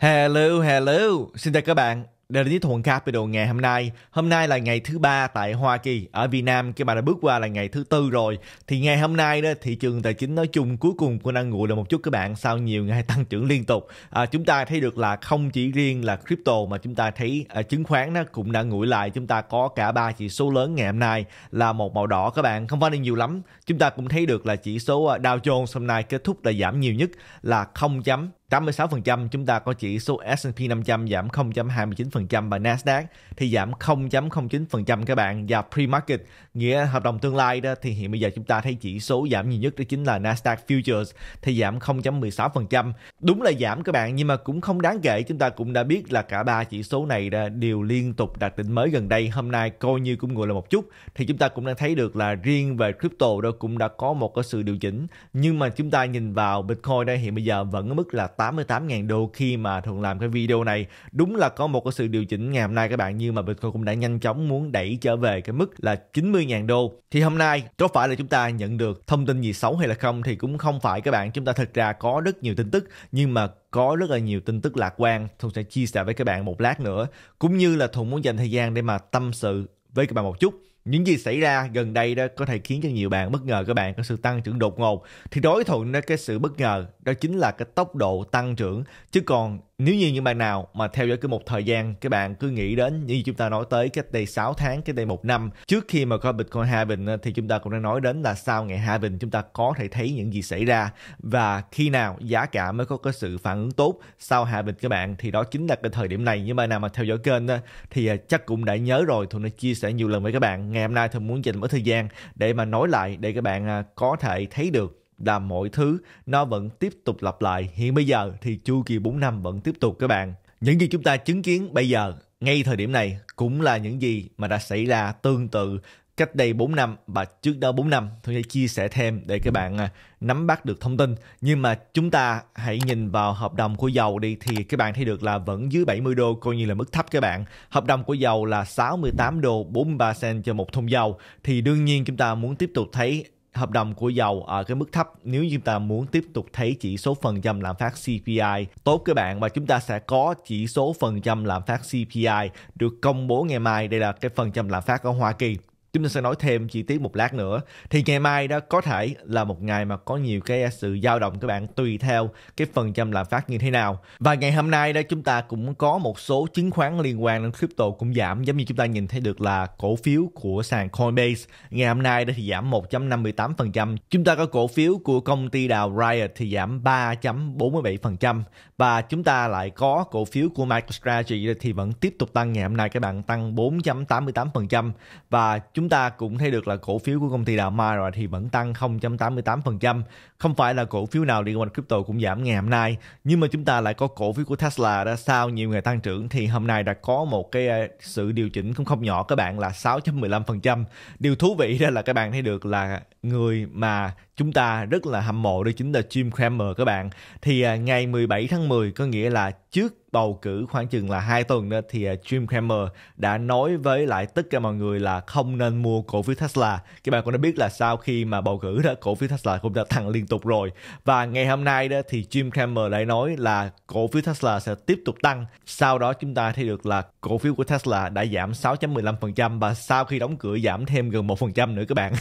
Hello, hello. Xin chào các bạn. Đây là Chí Thuận Capital ngày hôm nay. Hôm nay là ngày thứ ba tại Hoa Kỳ. Ở Việt Nam các bạn đã bước qua là ngày thứ tư rồi. Thì ngày hôm nay đó thị trường tài chính nói chung cuối cùng cũng đang nguội lại một chút các bạn sau nhiều ngày tăng trưởng liên tục. À, chúng ta thấy được là không chỉ riêng là crypto mà chúng ta thấy à, chứng khoán nó cũng đã nguội lại. Chúng ta có cả ba chỉ số lớn ngày hôm nay là một màu đỏ các bạn. Không phải là nhiều lắm. Chúng ta cũng thấy được là chỉ số à, Dow Jones hôm nay kết thúc là giảm nhiều nhất là 0. 86% chúng ta có chỉ số S&P 500 giảm 0.29% và Nasdaq thì giảm 0.09% các bạn và pre-market nghĩa hợp đồng tương lai đó thì hiện bây giờ chúng ta thấy chỉ số giảm nhiều nhất đó chính là Nasdaq Futures thì giảm 0.16%. Đúng là giảm các bạn nhưng mà cũng không đáng kể chúng ta cũng đã biết là cả ba chỉ số này đó đều liên tục đạt đỉnh mới gần đây. Hôm nay coi như cũng ngồi là một chút thì chúng ta cũng đang thấy được là riêng về crypto đó cũng đã có một cái sự điều chỉnh nhưng mà chúng ta nhìn vào Bitcoin đây hiện bây giờ vẫn ở mức là 88.000 đô khi mà thường làm cái video này đúng là có một cái sự điều chỉnh ngày hôm nay các bạn nhưng mà Bitcoin cũng đã nhanh chóng muốn đẩy trở về cái mức là 90 50.000 đô thì hôm nay có phải là chúng ta nhận được thông tin gì xấu hay là không thì cũng không phải các bạn chúng ta thật ra có rất nhiều tin tức nhưng mà có rất là nhiều tin tức lạc quan Thùng sẽ chia sẻ với các bạn một lát nữa cũng như là Thùng muốn dành thời gian để mà tâm sự với các bạn một chút những gì xảy ra gần đây đó có thể khiến cho nhiều bạn bất ngờ các bạn có sự tăng trưởng đột ngột thì đối thuận đó cái sự bất ngờ đó chính là cái tốc độ tăng trưởng chứ còn nếu như những bạn nào mà theo dõi cứ một thời gian các bạn cứ nghĩ đến như chúng ta nói tới cách đây 6 tháng cách đây một năm trước khi mà coi Bitcoin bình thì chúng ta cũng đã nói đến là sau ngày hai bình chúng ta có thể thấy những gì xảy ra và khi nào giá cả mới có cái sự phản ứng tốt sau hai bình các bạn thì đó chính là cái thời điểm này những bạn nào mà theo dõi kênh thì à, chắc cũng đã nhớ rồi thuận đã chia sẻ nhiều lần với các bạn ngày hôm nay tôi muốn dành một thời gian để mà nói lại để các bạn à, có thể thấy được là mọi thứ nó vẫn tiếp tục lặp lại. Hiện bây giờ thì chu kỳ 4 năm vẫn tiếp tục các bạn. Những gì chúng ta chứng kiến bây giờ ngay thời điểm này cũng là những gì mà đã xảy ra tương tự cách đây 4 năm và trước đó 4 năm tôi sẽ chia sẻ thêm để các ừ. bạn à, nắm bắt được thông tin nhưng mà chúng ta hãy nhìn vào hợp đồng của dầu đi thì các bạn thấy được là vẫn dưới 70 đô coi như là mức thấp các bạn hợp đồng của dầu là 68 đô 43 cent cho một thùng dầu thì đương nhiên chúng ta muốn tiếp tục thấy hợp đồng của dầu ở cái mức thấp nếu như chúng ta muốn tiếp tục thấy chỉ số phần trăm lạm phát CPI tốt các bạn và chúng ta sẽ có chỉ số phần trăm lạm phát CPI được công bố ngày mai đây là cái phần trăm lạm phát ở Hoa Kỳ chúng ta sẽ nói thêm chi tiết một lát nữa thì ngày mai đó có thể là một ngày mà có nhiều cái sự dao động các bạn tùy theo cái phần trăm lạm phát như thế nào và ngày hôm nay đó chúng ta cũng có một số chứng khoán liên quan đến crypto cũng giảm giống như chúng ta nhìn thấy được là cổ phiếu của sàn Coinbase ngày hôm nay đó thì giảm 1.58% chúng ta có cổ phiếu của công ty đào Riot thì giảm 3.47% và chúng ta lại có cổ phiếu của MicroStrategy thì vẫn tiếp tục tăng ngày hôm nay các bạn tăng 4.88% và chúng chúng ta cũng thấy được là cổ phiếu của công ty Đạo Mai rồi thì vẫn tăng 0.88%. Không phải là cổ phiếu nào liên quan crypto cũng giảm ngày hôm nay, nhưng mà chúng ta lại có cổ phiếu của Tesla đã sau nhiều ngày tăng trưởng thì hôm nay đã có một cái ờ, sự điều chỉnh cũng không nhỏ các bạn là 6.15%. Điều thú vị đó là các bạn thấy được là người mà chúng ta rất là hâm mộ đó chính là Jim Cramer các bạn. Thì à, ngày 17 tháng 10 có nghĩa là trước bầu cử khoảng chừng là hai tuần đó thì à, Jim Cramer đã nói với lại tất cả mọi người là không nên mua cổ phiếu Tesla. Các bạn cũng đã biết là sau khi mà bầu cử đó cổ phiếu Tesla cũng đã tăng liên tục rồi. Và ngày hôm nay đó thì Jim Cramer lại nói là cổ phiếu Tesla sẽ tiếp tục tăng. Sau đó chúng ta thấy được là cổ phiếu của Tesla đã giảm 6.15% và sau khi đóng cửa giảm thêm gần 1% nữa các bạn.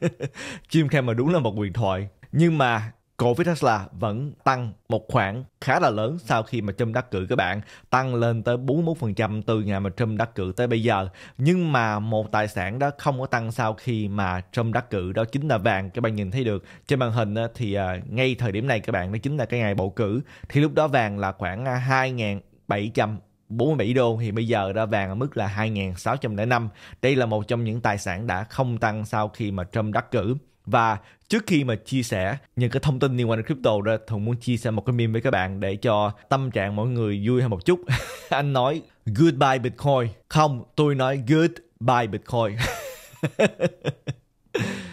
Jim Cramer đúng là một quyền thoại. Nhưng mà cổ phiếu Tesla vẫn tăng một khoản khá là lớn sau khi mà Trump đắc cử các bạn, tăng lên tới 41% từ ngày mà Trump đắc cử tới bây giờ. Nhưng mà một tài sản đó không có tăng sau khi mà Trump đắc cử đó chính là vàng. Các bạn nhìn thấy được trên màn hình thì à, ngay thời điểm này các bạn đó chính là cái ngày bầu cử thì lúc đó vàng là khoảng 2.700 à, 47 đô thì bây giờ đã vàng ở mức là 2.605. Đây là một trong những tài sản đã không tăng sau khi mà Trump đắc cử. Và trước khi mà chia sẻ những cái thông tin liên quan đến crypto đó, Thuận muốn chia sẻ một cái meme với các bạn để cho tâm trạng mọi người vui hơn một chút. Anh nói goodbye Bitcoin. Không, tôi nói goodbye Bitcoin.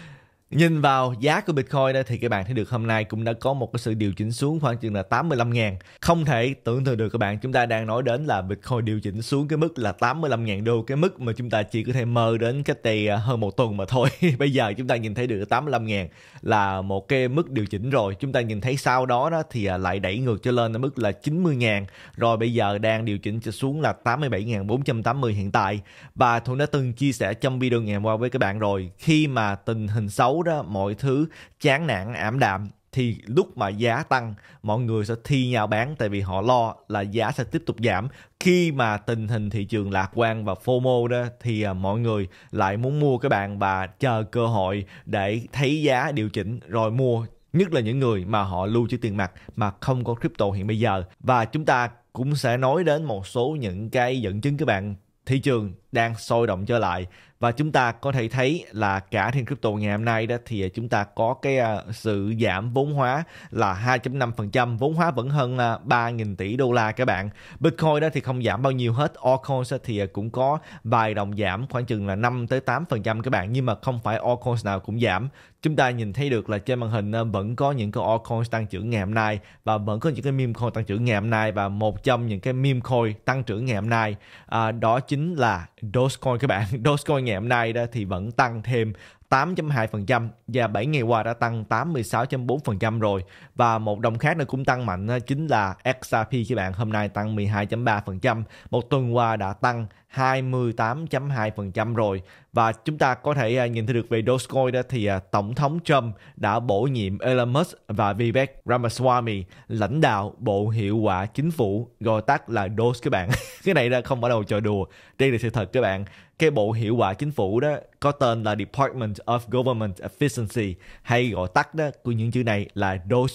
Nhìn vào giá của Bitcoin đây thì các bạn thấy được hôm nay cũng đã có một cái sự điều chỉnh xuống khoảng chừng là 85 ngàn. Không thể tưởng tượng được các bạn, chúng ta đang nói đến là Bitcoin điều chỉnh xuống cái mức là 85 ngàn đô, cái mức mà chúng ta chỉ có thể mơ đến cách đây à, hơn một tuần mà thôi. Bây giờ chúng ta nhìn thấy được 85 ngàn là một cái mức điều chỉnh rồi. Chúng ta nhìn thấy sau đó đó thì à, lại đẩy ngược cho lên ở mức là 90 ngàn, rồi bây giờ đang điều chỉnh cho xuống là 87.480 hiện tại. Và Thuận đã từng chia sẻ trong video ngày hôm qua với các bạn rồi, khi mà tình hình xấu đó mọi thứ chán nản ảm đạm thì lúc mà giá tăng mọi người sẽ thi nhau bán tại vì họ lo là giá sẽ tiếp tục giảm khi mà tình hình thị trường lạc quan và FOMO đó thì à, mọi người lại muốn mua các bạn và chờ cơ hội để thấy giá điều chỉnh rồi mua nhất là những người mà họ lưu trữ tiền mặt mà không có crypto hiện bây giờ và chúng ta cũng sẽ nói đến một số những cái dẫn chứng các bạn thị trường đang sôi động trở lại và chúng ta có thể thấy là cả trên crypto ngày hôm nay đó thì chúng ta có cái à, sự giảm vốn hóa là 2.5% vốn hóa vẫn hơn 3.000 à, tỷ đô la các bạn Bitcoin đó thì không giảm bao nhiêu hết altcoins thì à, cũng có vài đồng giảm khoảng chừng là 5 tới 8% các bạn nhưng mà không phải altcoins nào cũng giảm chúng ta nhìn thấy được là trên màn hình ờ, vẫn có những cái altcoin tăng trưởng ngày hôm nay và vẫn có những cái meme coin tăng trưởng ngày hôm nay và một trong những cái meme coin tăng trưởng ngày hôm nay à, đó chính là Dogecoin các bạn Dogecoin ngày hôm nay đó thì vẫn tăng thêm 8.2% và 7 ngày qua đã tăng 86.4% rồi và một đồng khác nữa cũng tăng mạnh ờ, chính là XRP các bạn hôm nay tăng 12.3% một tuần qua đã tăng 28.2% rồi và chúng ta có thể à, nhìn thấy được về Dogecoin đó thì à, tổng thống Trump đã bổ nhiệm Elon Musk và Vivek Ramaswamy lãnh đạo bộ hiệu quả chính phủ gọi tắt là Doge các bạn cái này là không bắt đầu trò đùa đây là sự thật các bạn cái bộ hiệu quả chính phủ đó có tên là Department of Government Efficiency hay gọi tắt đó của những chữ này là Doge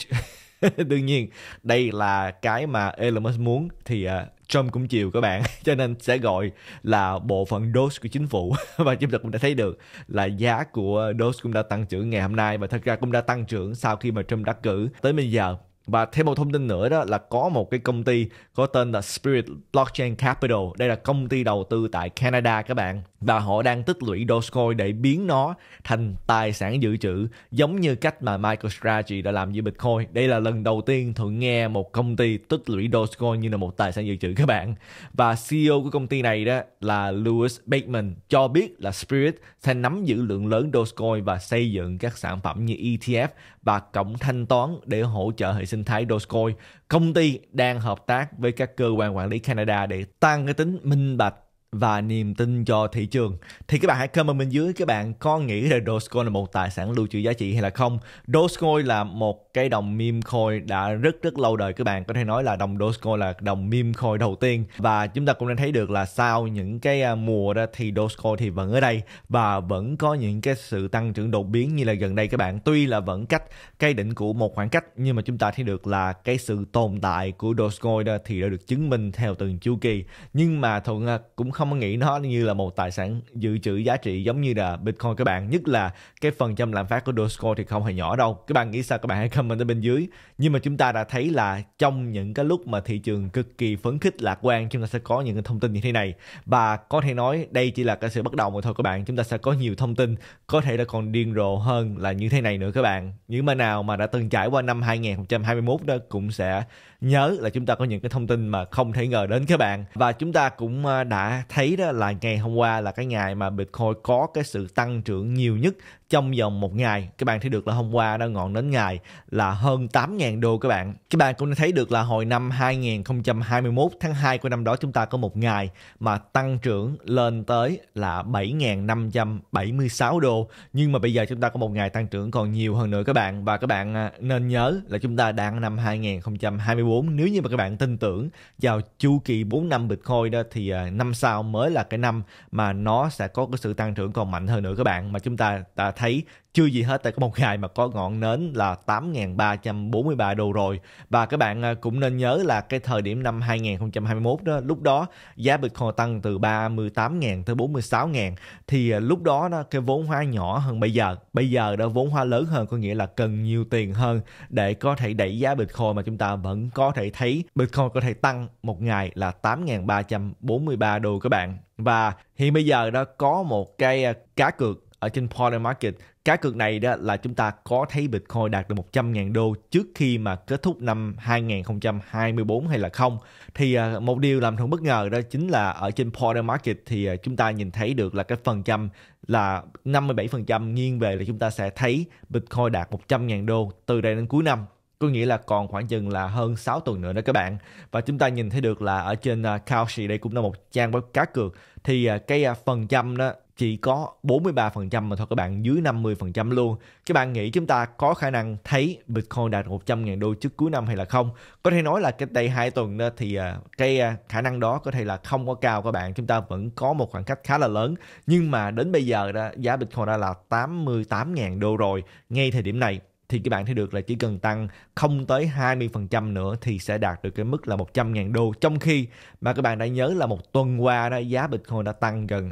đương nhiên đây là cái mà Elon Musk muốn thì à, Trump cũng chiều các bạn cho nên sẽ gọi là bộ phận dose của chính phủ và chúng ta cũng đã thấy được là giá của dose cũng đã tăng trưởng ngày hôm nay và thật ra cũng đã tăng trưởng sau khi mà Trump đắc cử tới bây giờ và thêm một thông tin nữa đó là có một cái công ty có tên là Spirit Blockchain Capital. Đây là công ty đầu tư tại Canada các bạn và họ đang tích lũy Dogecoin để biến nó thành tài sản dự trữ giống như cách mà MicroStrategy đã làm với Bitcoin. Đây là lần đầu tiên Thuận nghe một công ty tích lũy Dogecoin như là một tài sản dự trữ các bạn. Và CEO của công ty này đó là Louis Bateman cho biết là Spirit sẽ nắm giữ lượng lớn Dogecoin và xây dựng các sản phẩm như ETF và cổng thanh toán để hỗ trợ hệ sinh thái Dogecoin. Công ty đang hợp tác với các cơ quan quản lý Canada để tăng cái tính minh bạch và niềm tin cho thị trường thì các bạn hãy comment bên dưới các bạn có nghĩ là Dogecoin là một tài sản lưu trữ giá trị hay là không Dogecoin là một cái đồng meme coin đã rất rất lâu đời các bạn có thể nói là đồng Dogecoin là đồng meme coin đầu tiên và chúng ta cũng đang thấy được là sau những cái à, mùa đó thì Dogecoin thì vẫn ở đây và vẫn có những cái sự tăng trưởng đột biến như là gần đây các bạn tuy là vẫn cách cây đỉnh của một khoảng cách nhưng mà chúng ta thấy được là cái sự tồn tại của Dogecoin đó thì đã được chứng minh theo từng chu kỳ nhưng mà thuận à, cũng không không có nghĩ nó như là một tài sản dự trữ giá trị giống như là Bitcoin các bạn nhất là cái phần trăm lạm phát của Dogecoin thì không hề nhỏ đâu các bạn nghĩ sao các bạn hãy comment ở bên dưới nhưng mà chúng ta đã thấy là trong những cái lúc mà thị trường cực kỳ phấn khích lạc quan chúng ta sẽ có những cái thông tin như thế này và có thể nói đây chỉ là cái sự bắt đầu mà thôi các bạn chúng ta sẽ có nhiều thông tin có thể là còn điên rồ hơn là như thế này nữa các bạn những mà nào mà đã từng trải qua năm 2021 đó cũng sẽ nhớ là chúng ta có những cái thông tin mà không thể ngờ đến các bạn và chúng ta cũng à, đã thấy đó là ngày hôm qua là cái ngày mà Bitcoin có cái sự tăng trưởng nhiều nhất trong vòng một ngày các bạn thấy được là hôm qua đã ngọn đến ngày là hơn 8.000 đô các bạn các bạn cũng thấy được là hồi năm 2021 tháng 2 của năm đó chúng ta có một ngày mà tăng trưởng lên tới là 7.576 đô nhưng mà bây giờ chúng ta có một ngày tăng trưởng còn nhiều hơn nữa các bạn và các bạn à, nên nhớ là chúng ta đang năm 2024 nếu như mà các bạn tin tưởng vào chu kỳ 4 năm Bitcoin đó thì à, năm sau mới là cái năm mà nó sẽ có cái sự tăng trưởng còn mạnh hơn nữa các bạn mà chúng ta đã thấy thấy chưa gì hết tại có một ngày mà có ngọn nến là 8.343 đô rồi và các bạn à, cũng nên nhớ là cái thời điểm năm 2021 đó lúc đó giá Bitcoin tăng từ 38.000 tới 46.000 thì à, lúc đó đó cái vốn hóa nhỏ hơn bây giờ bây giờ đó vốn hóa lớn hơn có nghĩa là cần nhiều tiền hơn để có thể đẩy giá Bitcoin mà chúng ta vẫn có thể thấy Bitcoin có thể tăng một ngày là 8.343 đô các bạn và hiện bây giờ đó có một cái à, cá cược ở trên Polar Market. Cá cược này đó là chúng ta có thấy Bitcoin đạt được 100.000 đô trước khi mà kết thúc năm 2024 hay là không. Thì à, một điều làm thật bất ngờ đó chính là ở trên Polar Market thì à, chúng ta nhìn thấy được là cái phần trăm là 57% nghiêng về là chúng ta sẽ thấy Bitcoin đạt 100.000 đô từ đây đến cuối năm có nghĩa là còn khoảng chừng là hơn 6 tuần nữa đó các bạn và chúng ta nhìn thấy được là ở trên Kalshi à, đây cũng là một trang web cá cược thì cái phần trăm đó chỉ có 43% mà thôi các bạn dưới 50% luôn. Các bạn nghĩ chúng ta có khả năng thấy Bitcoin đạt 100.000 đô trước cuối năm hay là không? Có thể nói là cách đây 2 tuần đó thì à, cái à, khả năng đó có thể là không có cao các bạn. Chúng ta vẫn có một khoảng cách khá là lớn. Nhưng mà đến bây giờ đó giá Bitcoin đã là 88.000 đô rồi ngay thời điểm này thì các bạn thấy được là chỉ cần tăng không tới 20% nữa thì sẽ đạt được cái mức là 100.000 đô. Trong khi mà các bạn đã nhớ là một tuần qua đó giá Bitcoin đã tăng gần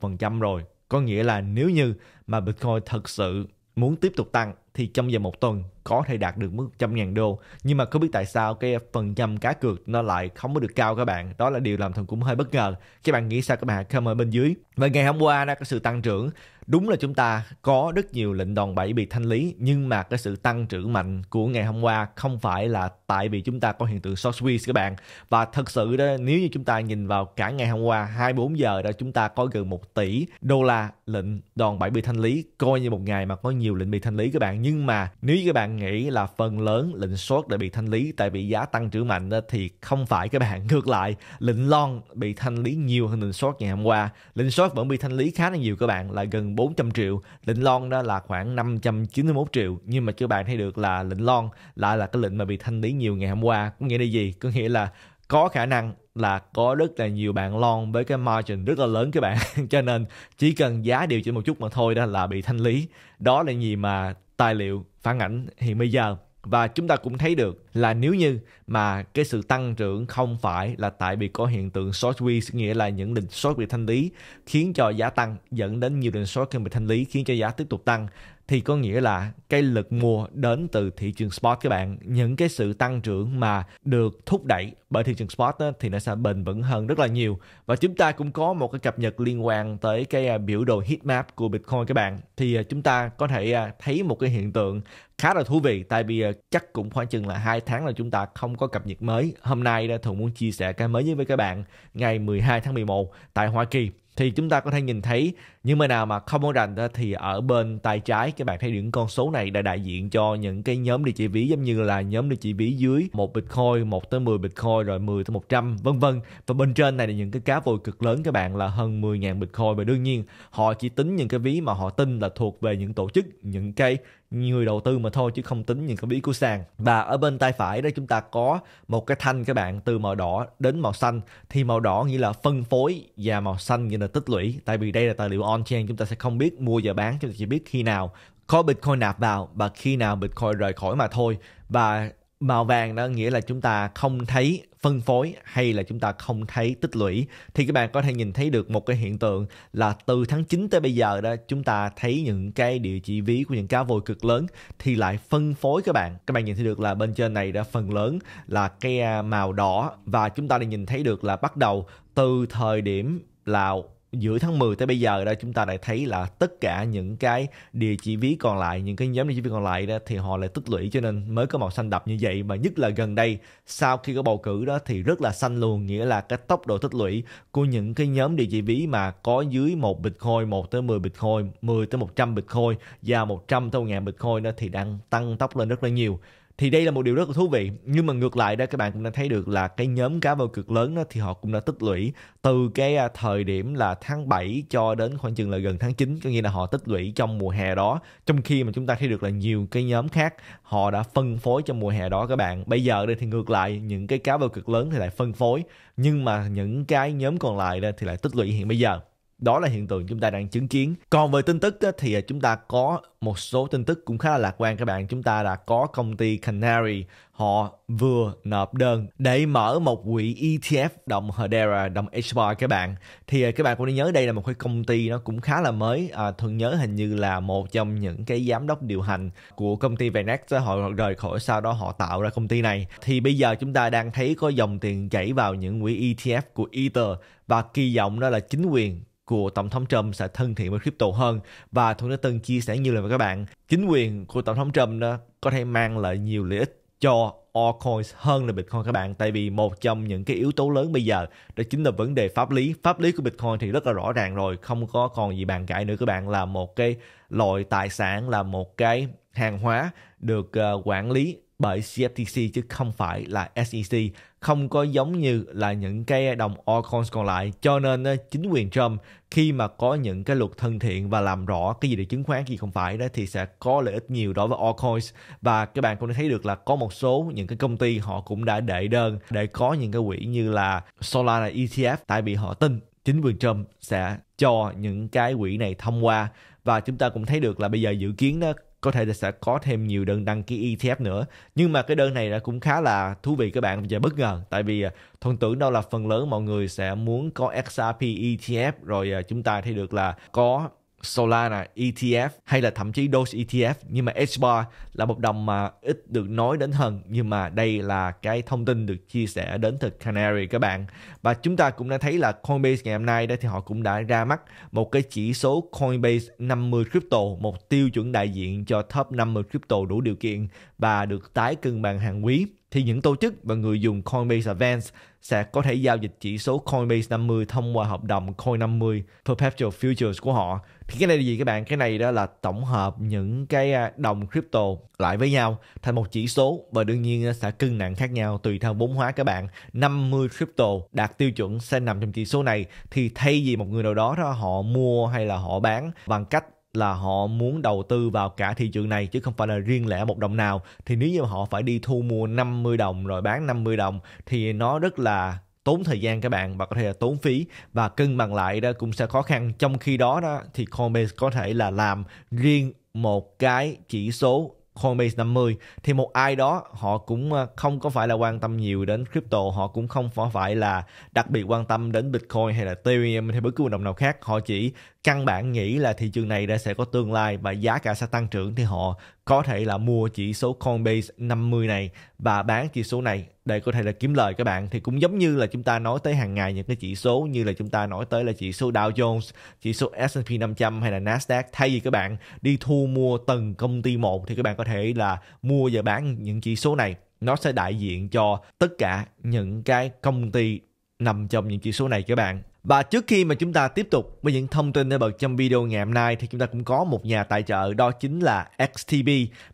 20% rồi. Có nghĩa là nếu như mà Bitcoin thật sự muốn tiếp tục tăng thì trong vòng một tuần có thể đạt được mức trăm ngàn đô nhưng mà có biết tại sao cái phần trăm cá cược nó lại không có được cao các bạn đó là điều làm thần cũng hơi bất ngờ các bạn nghĩ sao các bạn comment bên dưới và ngày hôm qua đã có sự tăng trưởng đúng là chúng ta có rất nhiều lệnh đòn bẩy bị thanh lý nhưng mà cái sự tăng trưởng mạnh của ngày hôm qua không phải là tại vì chúng ta có hiện tượng short squeeze các bạn và thật sự đó nếu như chúng ta nhìn vào cả ngày hôm qua 24 giờ đó chúng ta có gần 1 tỷ đô la lệnh đòn bẩy bị thanh lý coi như một ngày mà có nhiều lệnh bị thanh lý các bạn nhưng mà nếu như các bạn nghĩ là phần lớn lệnh short đã bị thanh lý tại vì giá tăng trưởng mạnh thì không phải các bạn ngược lại lệnh long bị thanh lý nhiều hơn lệnh short ngày hôm qua lệnh short vẫn bị thanh lý khá là nhiều các bạn là gần 400 triệu lệnh long đó là khoảng 591 triệu nhưng mà các bạn thấy được là lệnh long lại là cái lệnh mà bị thanh lý nhiều ngày hôm qua có nghĩa là gì có nghĩa là có khả năng là có rất là nhiều bạn lon với cái margin rất là lớn các bạn cho nên chỉ cần giá điều chỉnh một chút mà thôi đó là bị thanh lý đó là gì mà tài liệu phản ảnh hiện bây giờ và chúng ta cũng thấy được là nếu như mà cái sự tăng trưởng không phải là tại vì có hiện tượng short squeeze nghĩa là những định short bị thanh lý khiến cho giá tăng dẫn đến nhiều định short không bị thanh lý khiến cho giá tiếp tục tăng thì có nghĩa là cái lực mua đến từ thị trường spot các bạn những cái sự tăng trưởng mà được thúc đẩy bởi thị trường spot đó, thì nó sẽ bền vững hơn rất là nhiều và chúng ta cũng có một cái cập nhật liên quan tới cái à, biểu đồ heat map của bitcoin các bạn thì à, chúng ta có thể à, thấy một cái hiện tượng khá là thú vị tại vì chắc cũng khoảng chừng là hai tháng là chúng ta không có cập nhật mới hôm nay thuận muốn chia sẻ cái mới nhất với các bạn ngày 12 tháng 11 tại Hoa Kỳ thì chúng ta có thể nhìn thấy những bên nào mà không có rành thì ở bên tay trái các bạn thấy những con số này đã đại diện cho những cái nhóm địa chỉ ví giống như là nhóm địa chỉ ví dưới một bitcoin một tới 10 bitcoin rồi 10 tới 100 vân vân và bên trên này là những cái cá vội cực lớn các bạn là hơn 10.000 bitcoin và đương nhiên họ chỉ tính những cái ví mà họ tin là thuộc về những tổ chức những cái người đầu tư mà thôi chứ không tính những cái bí của sàn và ở bên tay phải đó chúng ta có một cái thanh các bạn từ màu đỏ đến màu xanh thì màu đỏ nghĩa là phân phối và màu xanh nghĩa là tích lũy tại vì đây là tài liệu on chain chúng ta sẽ không biết mua và bán chúng ta chỉ biết khi nào có Bitcoin nạp vào và khi nào Bitcoin rời khỏi mà thôi và màu vàng đó nghĩa là chúng ta không thấy phân phối hay là chúng ta không thấy tích lũy thì các bạn có thể nhìn thấy được một cái hiện tượng là từ tháng 9 tới bây giờ đó chúng ta thấy những cái địa chỉ ví của những cá vôi cực lớn thì lại phân phối các bạn các bạn nhìn thấy được là bên trên này đã phần lớn là cái à, màu đỏ và chúng ta đã nhìn thấy được là bắt đầu từ thời điểm là giữa tháng 10 tới bây giờ đó chúng ta lại thấy là tất cả những cái địa chỉ ví còn lại những cái nhóm địa chỉ ví còn lại đó thì họ lại tích lũy cho nên mới có màu xanh đậm như vậy mà nhất là gần đây sau khi có bầu cử đó thì rất là xanh luôn nghĩa là cái tốc độ tích lũy của những cái nhóm địa chỉ ví mà có dưới một bitcoin một tới 10 bitcoin 10 tới 100 bitcoin và 100 tới ngàn bitcoin đó thì đang tăng tốc lên rất là nhiều thì đây là một điều rất là thú vị nhưng mà ngược lại đó các bạn cũng đã thấy được là cái nhóm cá vào cực lớn đó thì họ cũng đã tích lũy từ cái à, thời điểm là tháng 7 cho đến khoảng chừng là gần tháng 9 có nghĩa là họ tích lũy trong mùa hè đó trong khi mà chúng ta thấy được là nhiều cái nhóm khác họ đã phân phối trong mùa hè đó các bạn bây giờ đây thì ngược lại những cái cá vào cực lớn thì lại phân phối nhưng mà những cái nhóm còn lại đó thì lại tích lũy hiện bây giờ đó là hiện tượng chúng ta đang chứng kiến. Còn về tin tức thì à, chúng ta có một số tin tức cũng khá là lạc quan các bạn. Chúng ta đã có công ty Canary họ vừa nộp đơn để mở một quỹ ETF đồng Hedera, đồng HBAR các bạn. Thì à, các bạn cũng nên nhớ đây là một cái công ty nó cũng khá là mới. À, thường nhớ hình như là một trong những cái giám đốc điều hành của công ty Venex họ rời khỏi sau đó họ tạo ra công ty này. Thì bây giờ chúng ta đang thấy có dòng tiền chảy vào những quỹ ETF của Ether và kỳ vọng đó là chính quyền của Tổng thống Trump sẽ thân thiện với crypto hơn và Thủ đã từng chia sẻ nhiều lần với các bạn chính quyền của Tổng thống Trump đó có thể mang lại nhiều lợi ích cho altcoins hơn là Bitcoin các bạn tại vì một trong những cái yếu tố lớn bây giờ đó chính là vấn đề pháp lý pháp lý của Bitcoin thì rất là rõ ràng rồi không có còn gì bàn cãi nữa các bạn là một cái loại tài sản là một cái hàng hóa được ờ, quản lý bởi CFTC chứ không phải là SEC, không có giống như là những cái đồng altcoins còn lại. Cho nên ờ, chính quyền Trump khi mà có những cái luật thân thiện và làm rõ cái gì để chứng khoán gì không phải đó thì sẽ có lợi ích nhiều đối với altcoins và các bạn cũng đã thấy được là có một số những cái công ty họ cũng đã đệ đơn để có những cái quỹ như là Solana ETF tại vì họ tin chính quyền Trump sẽ cho những cái quỹ này thông qua và chúng ta cũng thấy được là bây giờ dự kiến đó có thể sẽ có thêm nhiều đơn đăng ký ETF nữa nhưng mà cái đơn này đã cũng khá là thú vị các bạn và bất ngờ tại vì à, thuần tưởng đâu là phần lớn mọi người sẽ muốn có XRP ETF rồi à, chúng ta thấy được là có Solana ETF hay là thậm chí Doge ETF nhưng mà HBAR là một đồng mà ít được nói đến hơn nhưng mà đây là cái thông tin được chia sẻ đến từ Canary các bạn và chúng ta cũng đã thấy là Coinbase ngày hôm nay đó thì họ cũng đã ra mắt một cái chỉ số Coinbase 50 crypto một tiêu chuẩn đại diện cho top 50 crypto đủ điều kiện và được tái cân bằng hàng quý thì những tổ chức và người dùng Coinbase Advance sẽ có thể giao dịch chỉ số Coinbase 50 thông qua hợp đồng Coin 50 Perpetual Futures của họ. Thì cái này là gì các bạn? Cái này đó là tổng hợp những cái à, đồng crypto lại với nhau thành một chỉ số và đương nhiên sẽ cân nặng khác nhau tùy theo vốn hóa các bạn. 50 crypto đạt tiêu chuẩn sẽ nằm trong chỉ số này thì thay vì một người nào đó, đó họ mua hay là họ bán bằng cách là họ muốn đầu tư vào cả thị trường này chứ không phải là riêng lẻ một đồng nào thì nếu như họ phải đi thu mua 50 đồng rồi bán 50 đồng thì nó rất là tốn thời gian các bạn và có thể là tốn phí và cân bằng lại đó cũng sẽ khó khăn trong khi đó đó thì Coinbase có thể là làm riêng một cái chỉ số Coinbase 50 thì một ai đó họ cũng ờ, không có phải là quan tâm nhiều đến crypto họ cũng không phải là đặc biệt quan tâm đến Bitcoin hay là Ethereum hay bất cứ đồng nào khác họ chỉ căn bản nghĩ là thị trường này đã sẽ có tương lai và giá cả sẽ tăng trưởng thì họ có thể là mua chỉ số Coinbase 50 này và bán chỉ số này để có thể là kiếm lời các bạn thì cũng giống như là chúng ta nói tới hàng ngày những cái chỉ số như là chúng ta nói tới là chỉ số Dow Jones, chỉ số S&P 500 hay là Nasdaq thay vì các bạn đi thu mua từng công ty một thì các bạn có thể là mua và bán những chỉ số này nó sẽ đại diện cho tất cả những cái công ty nằm trong những chỉ số này các bạn và trước khi mà chúng ta tiếp tục với những thông tin nổi bật trong video ngày hôm nay thì chúng ta cũng có một nhà tài trợ đó chính là XTB.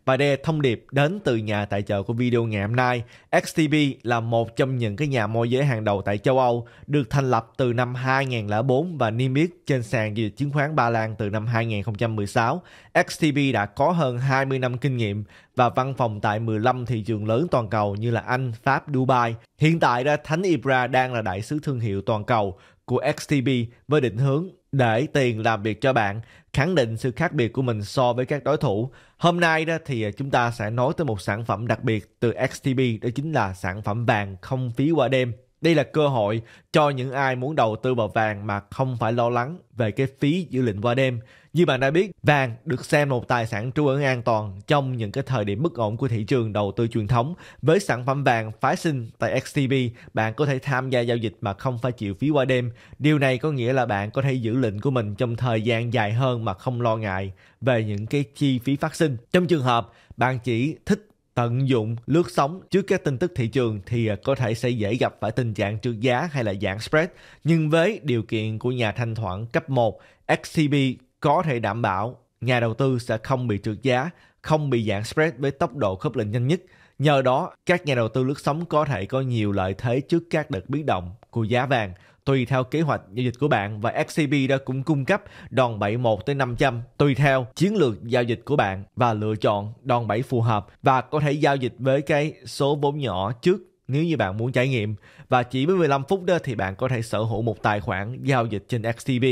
Và đây là thông điệp đến từ nhà tài trợ của video ngày hôm nay. XTB là một trong những cái nhà môi giới hàng đầu tại châu Âu, được thành lập từ năm 2004 và niêm yết trên sàn giao dịch chứng khoán Ba Lan từ năm 2016. XTB đã có hơn 20 năm kinh nghiệm và văn phòng tại 15 thị trường lớn toàn cầu như là Anh, Pháp, Dubai. Hiện tại, Thánh Ibra đang là đại sứ thương hiệu toàn cầu của XTB với định hướng để tiền làm việc cho bạn, khẳng định sự khác biệt của mình so với các đối thủ. Hôm nay đó thì à, chúng ta sẽ nói tới một sản phẩm đặc biệt từ XTB đó chính là sản phẩm vàng không phí qua đêm. Đây là cơ hội cho những ai muốn đầu tư vào vàng mà không phải lo lắng về cái phí giữ lệnh qua đêm. Như bạn đã biết, vàng được xem là một tài sản trú ẩn an toàn trong những cái thời điểm bất ổn của thị trường đầu tư truyền thống. Với sản phẩm vàng phái sinh tại XTB, bạn có thể tham gia giao dịch mà không phải chịu phí qua đêm. Điều này có nghĩa là bạn có thể giữ lệnh của mình trong thời gian dài hơn mà không lo ngại về những cái chi phí phát sinh. Trong trường hợp bạn chỉ thích tận dụng lướt sóng trước các tin tức thị trường thì à, có thể sẽ dễ gặp phải tình trạng trượt giá hay là giảm spread. Nhưng với điều kiện của nhà thanh khoản cấp 1, XCB có thể đảm bảo nhà đầu tư sẽ không bị trượt giá, không bị giảm spread với tốc độ khớp lệnh nhanh nhất. Nhờ đó, các nhà đầu tư lướt sóng có thể có nhiều lợi thế trước các đợt biến động của giá vàng tùy theo kế hoạch giao dịch của bạn và XCB đã cũng cung cấp đòn bẩy 1 tới 500 tùy theo chiến lược giao dịch của bạn và lựa chọn đòn bẩy phù hợp và có thể giao dịch với cái số vốn nhỏ trước nếu như bạn muốn trải nghiệm. Và chỉ với 15 phút đó thì bạn có thể sở hữu một tài khoản giao dịch trên XTB.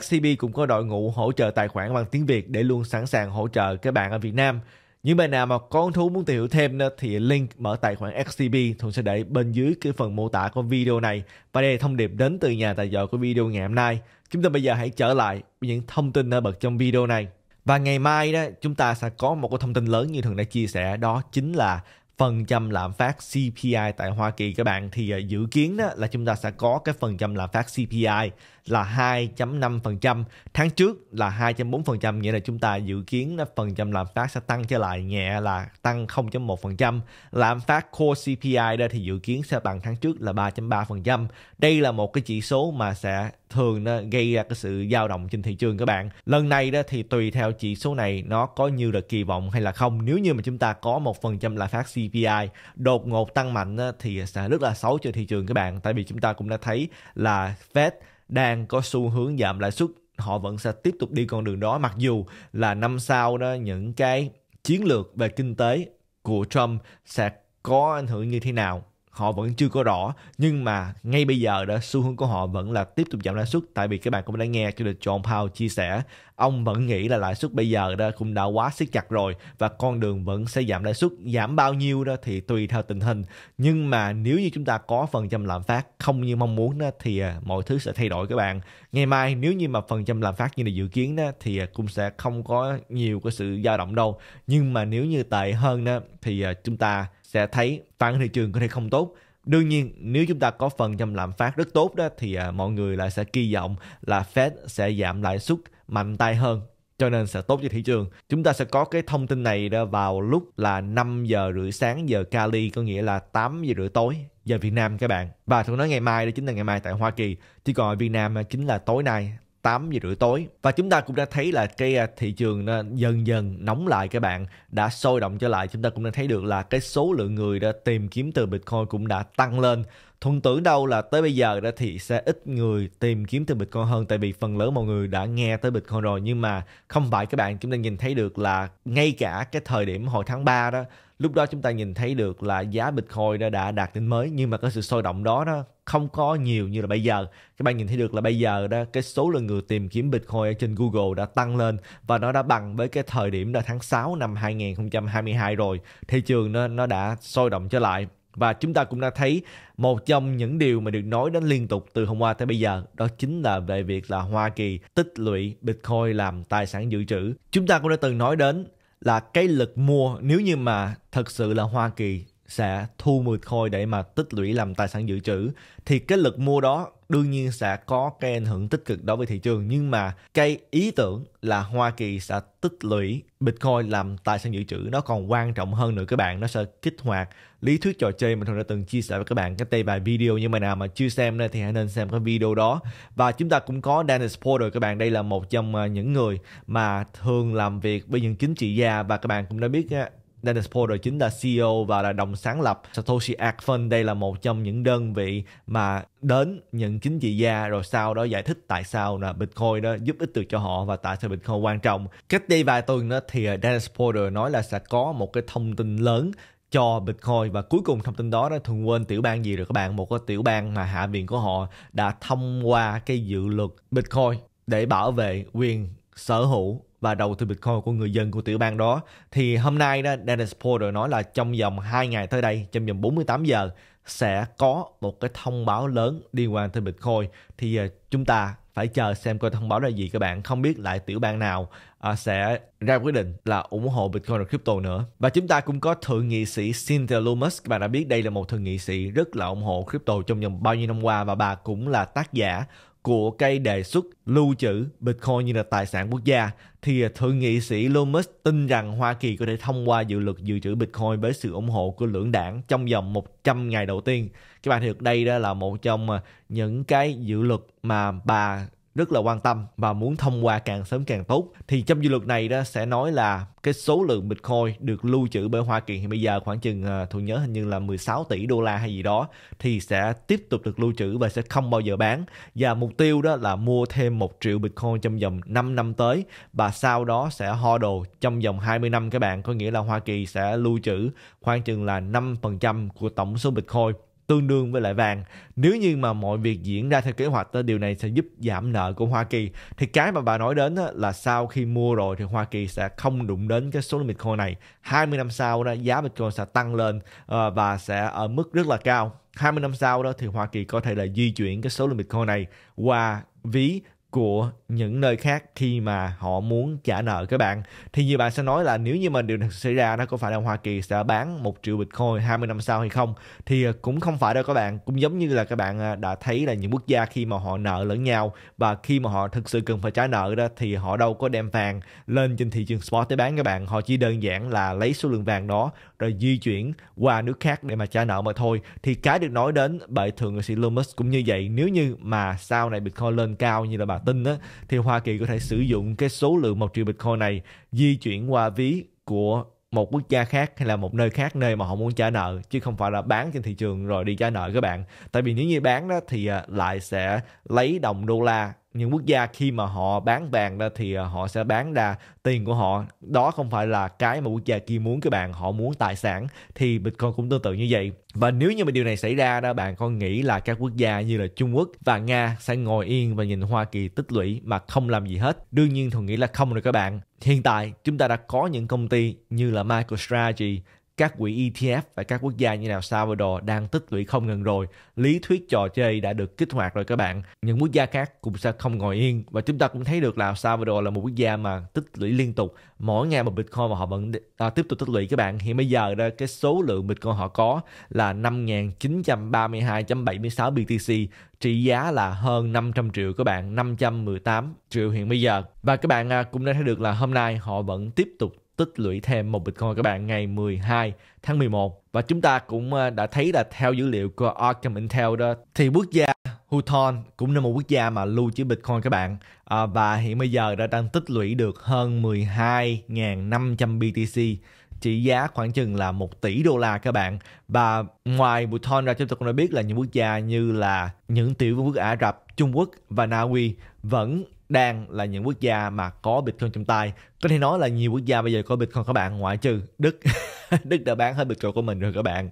XTB cũng có đội ngũ hỗ trợ tài khoản bằng tiếng Việt để luôn sẵn sàng hỗ trợ các bạn ở Việt Nam. Những bạn nào mà có thú muốn tìm hiểu thêm nữa thì link mở tài khoản XTB thường sẽ để bên dưới cái phần mô tả của video này. Và đây là thông điệp đến từ nhà tài trợ của video ngày hôm nay. Chúng ta bây giờ hãy trở lại những thông tin đã bật trong video này. Và ngày mai đó chúng ta sẽ có một cái thông tin lớn như Thường đã chia sẻ đó chính là phần trăm lạm phát CPI tại Hoa Kỳ các bạn thì à, dự kiến đó là chúng ta sẽ có cái phần trăm lạm phát CPI là 2.5%, tháng trước là 2.4%, nghĩa là chúng ta dự kiến là phần trăm lạm phát sẽ tăng trở lại nhẹ là tăng 0.1%. Lạm phát core CPI đây thì dự kiến sẽ bằng tháng trước là 3.3%. Đây là một cái chỉ số mà sẽ thường nó gây ra cái sự dao động trên thị trường các bạn. Lần này đó thì tùy theo chỉ số này nó có như là kỳ vọng hay là không. Nếu như mà chúng ta có một phần trăm lạm phát CPI đột ngột tăng mạnh đó, thì sẽ rất là xấu cho thị trường các bạn. Tại vì chúng ta cũng đã thấy là Fed đang có xu hướng giảm lãi suất họ vẫn sẽ tiếp tục đi con đường đó mặc dù là năm sau đó những cái chiến lược về kinh tế của Trump sẽ có ảnh hưởng như thế nào họ vẫn chưa có rõ nhưng mà ngay bây giờ đó xu hướng của họ vẫn là tiếp tục giảm lãi suất tại vì các bạn cũng đã nghe cho được John Powell chia sẻ ông vẫn nghĩ là lãi suất bây giờ đó cũng đã quá siết chặt rồi và con đường vẫn sẽ giảm lãi suất giảm bao nhiêu đó thì tùy theo tình hình nhưng mà nếu như chúng ta có phần trăm lạm phát không như mong muốn đó thì à, mọi thứ sẽ thay đổi các bạn ngày mai nếu như mà phần trăm lạm phát như là dự kiến đó thì à, cũng sẽ không có nhiều cái sự dao động đâu nhưng mà nếu như tệ hơn đó thì à, chúng ta sẽ thấy phản thị trường có thể không tốt đương nhiên nếu chúng ta có phần trăm lạm phát rất tốt đó thì à, mọi người lại sẽ kỳ vọng là Fed sẽ giảm lãi suất mạnh tay hơn cho nên sẽ tốt cho thị trường. Chúng ta sẽ có cái thông tin này ra vào lúc là 5 giờ rưỡi sáng giờ Cali có nghĩa là 8 giờ rưỡi tối giờ Việt Nam các bạn. Và tôi nói ngày mai đó chính là ngày mai tại Hoa Kỳ, chứ còn ở Việt Nam à, chính là tối nay 8 giờ rưỡi tối và chúng ta cũng đã thấy là cái à, thị trường nó à, dần dần nóng lại các bạn đã sôi động trở lại chúng ta cũng đã thấy được là cái số lượng người đã tìm kiếm từ Bitcoin cũng đã tăng lên thuần tưởng đâu là tới bây giờ đã thì sẽ ít người tìm kiếm từ Bitcoin hơn tại vì phần lớn mọi người đã nghe tới Bitcoin rồi nhưng mà không phải các bạn chúng ta nhìn thấy được là ngay cả cái thời điểm hồi tháng 3 đó lúc đó chúng ta nhìn thấy được là giá Bitcoin đã, đã đạt đỉnh mới nhưng mà cái sự sôi động đó nó không có nhiều như là bây giờ các bạn nhìn thấy được là bây giờ đó cái số lượng người tìm kiếm Bitcoin ở trên Google đã tăng lên và nó đã bằng với cái thời điểm là tháng 6 năm 2022 rồi thị trường nó nó đã sôi động trở lại và chúng ta cũng đã thấy một trong những điều mà được nói đến liên tục từ hôm qua tới bây giờ đó chính là về việc là Hoa Kỳ tích lũy Bitcoin làm tài sản dự trữ. Chúng ta cũng đã từng nói đến là cái lực mua nếu như mà thật sự là Hoa Kỳ sẽ thu mượt khôi để mà tích lũy làm tài sản dự trữ thì cái lực mua đó đương nhiên sẽ có cái ảnh hưởng tích cực đối với thị trường nhưng mà cái ý tưởng là Hoa Kỳ sẽ tích lũy Bitcoin làm tài sản dự trữ nó còn quan trọng hơn nữa các bạn nó sẽ kích hoạt lý thuyết trò chơi mình thường đã từng chia sẻ với các bạn cái tay bài video nhưng mà nào mà chưa xem nên thì hãy nên xem cái video đó và chúng ta cũng có Dennis Porter các bạn đây là một trong ờ, những người mà thường làm việc với những chính trị gia và các bạn cũng đã biết ờ, Dennis Porter chính là CEO và là đồng sáng lập Satoshi Art Fund. Đây là một trong những đơn vị mà đến những chính trị gia rồi sau đó giải thích tại sao là Bitcoin đó giúp ích được cho họ và tại sao Bitcoin quan trọng. Cách đây vài tuần đó thì Dennis Porter nói là sẽ có một cái thông tin lớn cho Bitcoin và cuối cùng thông tin đó đó thường quên tiểu bang gì rồi các bạn một cái tiểu bang mà hạ viện của họ đã thông qua cái dự luật Bitcoin để bảo vệ quyền sở hữu và đầu tư Bitcoin của người dân của tiểu bang đó. Thì hôm nay đó, Dennis Porter nói là trong vòng 2 ngày tới đây, trong vòng 48 giờ sẽ có một cái thông báo lớn liên quan tới Bitcoin. Thì à, chúng ta phải chờ xem coi thông báo là gì các bạn không biết lại tiểu bang nào à, sẽ ra quyết định là ủng hộ Bitcoin và crypto nữa và chúng ta cũng có thượng nghị sĩ Cynthia Lumos các bạn đã biết đây là một thượng nghị sĩ rất là ủng hộ crypto trong vòng bao nhiêu năm qua và bà cũng là tác giả của cây đề xuất lưu trữ Bitcoin như là tài sản quốc gia thì thượng nghị sĩ Loomis tin rằng Hoa Kỳ có thể thông qua dự luật dự trữ Bitcoin với sự ủng hộ của lưỡng đảng trong vòng 100 ngày đầu tiên. Các bạn thấy được đây đó là một trong ờ, những cái dự luật mà bà rất là quan tâm và muốn thông qua càng sớm càng tốt thì trong dự luật này đó sẽ nói là cái số lượng Bitcoin được lưu trữ bởi Hoa Kỳ hiện bây giờ khoảng chừng à, tôi nhớ hình như là 16 tỷ đô la hay gì đó thì sẽ tiếp tục được lưu trữ và sẽ không bao giờ bán và mục tiêu đó là mua thêm một triệu Bitcoin trong vòng 5 năm tới và sau đó sẽ ho đồ trong vòng 20 năm các bạn có nghĩa là Hoa Kỳ sẽ lưu trữ khoảng chừng là 5% của tổng số Bitcoin tương đương với lại vàng nếu như mà mọi việc diễn ra theo kế hoạch đó, điều này sẽ giúp giảm nợ của Hoa Kỳ thì cái mà bà nói đến đó, là sau khi mua rồi thì Hoa Kỳ sẽ không đụng đến cái số lượng Bitcoin này 20 năm sau đó giá Bitcoin sẽ tăng lên ờ, và sẽ ở mức rất là cao 20 năm sau đó thì Hoa Kỳ có thể là di chuyển cái số lượng Bitcoin này qua ví của những nơi khác khi mà họ muốn trả nợ các bạn thì nhiều bạn sẽ nói là nếu như mà điều này xảy ra nó có phải là Hoa Kỳ sẽ bán một triệu Bitcoin 20 năm sau hay không thì à, cũng không phải đâu các bạn cũng giống như là các bạn à, đã thấy là những quốc gia khi mà họ nợ lẫn nhau và khi mà họ thực sự cần phải trả nợ đó thì họ đâu có đem vàng lên trên thị trường spot để bán các bạn họ chỉ đơn giản là lấy số lượng vàng đó rồi di chuyển qua nước khác để mà trả nợ mà thôi thì cái được nói đến bởi thượng nghị sĩ Loomis cũng như vậy nếu như mà sau này Bitcoin lên cao như là bà tin á thì Hoa Kỳ có thể sử dụng cái số lượng một triệu Bitcoin này di chuyển qua ví của một quốc gia khác hay là một nơi khác nơi mà họ muốn trả nợ chứ không phải là bán trên thị trường rồi đi trả nợ các bạn tại vì nếu như bán đó thì à, lại sẽ lấy đồng đô la những quốc gia khi mà họ bán vàng ra thì à, họ sẽ bán ra tiền của họ đó không phải là cái mà quốc gia kia muốn các bạn họ muốn tài sản thì bitcoin cũng tương tự như vậy và nếu như mà điều này xảy ra đó bạn con nghĩ là các quốc gia như là Trung Quốc và Nga sẽ ngồi yên và nhìn Hoa Kỳ tích lũy mà không làm gì hết đương nhiên thường nghĩ là không rồi các bạn hiện tại chúng ta đã có những công ty như là MicroStrategy các quỹ ETF tại các quốc gia như nào Salvador đang tích lũy không ngừng rồi. Lý thuyết trò chơi đã được kích hoạt rồi các bạn. Những quốc gia khác cũng sẽ không ngồi yên và chúng ta cũng thấy được là Salvador là một quốc gia mà tích lũy liên tục. Mỗi ngày một Bitcoin mà họ vẫn à, tiếp tục tích lũy các bạn. Hiện bây giờ đó cái số lượng Bitcoin họ có là 5.932.76 BTC trị giá là hơn 500 triệu các bạn, 518 triệu hiện bây giờ. Và các bạn à, cũng đã thấy được là hôm nay họ vẫn tiếp tục tích lũy thêm một Bitcoin các bạn ngày 12 tháng 11 và chúng ta cũng ờ, đã thấy là theo dữ liệu của Arkham Intel đó thì quốc gia Huton cũng là một quốc gia mà lưu trữ Bitcoin các bạn à, và hiện bây giờ đã đang tích lũy được hơn 12.500 BTC trị giá khoảng chừng là 1 tỷ đô la các bạn và ngoài Bhutan ra chúng ta cũng đã biết là những quốc gia như là những tiểu vương quốc Ả Rập, Trung Quốc và Na Uy vẫn đang là những quốc gia mà có Bitcoin trong tay. Có thể nói là nhiều quốc gia bây giờ có Bitcoin các bạn ngoại trừ Đức. Đức đã bán hết Bitcoin của mình rồi các bạn.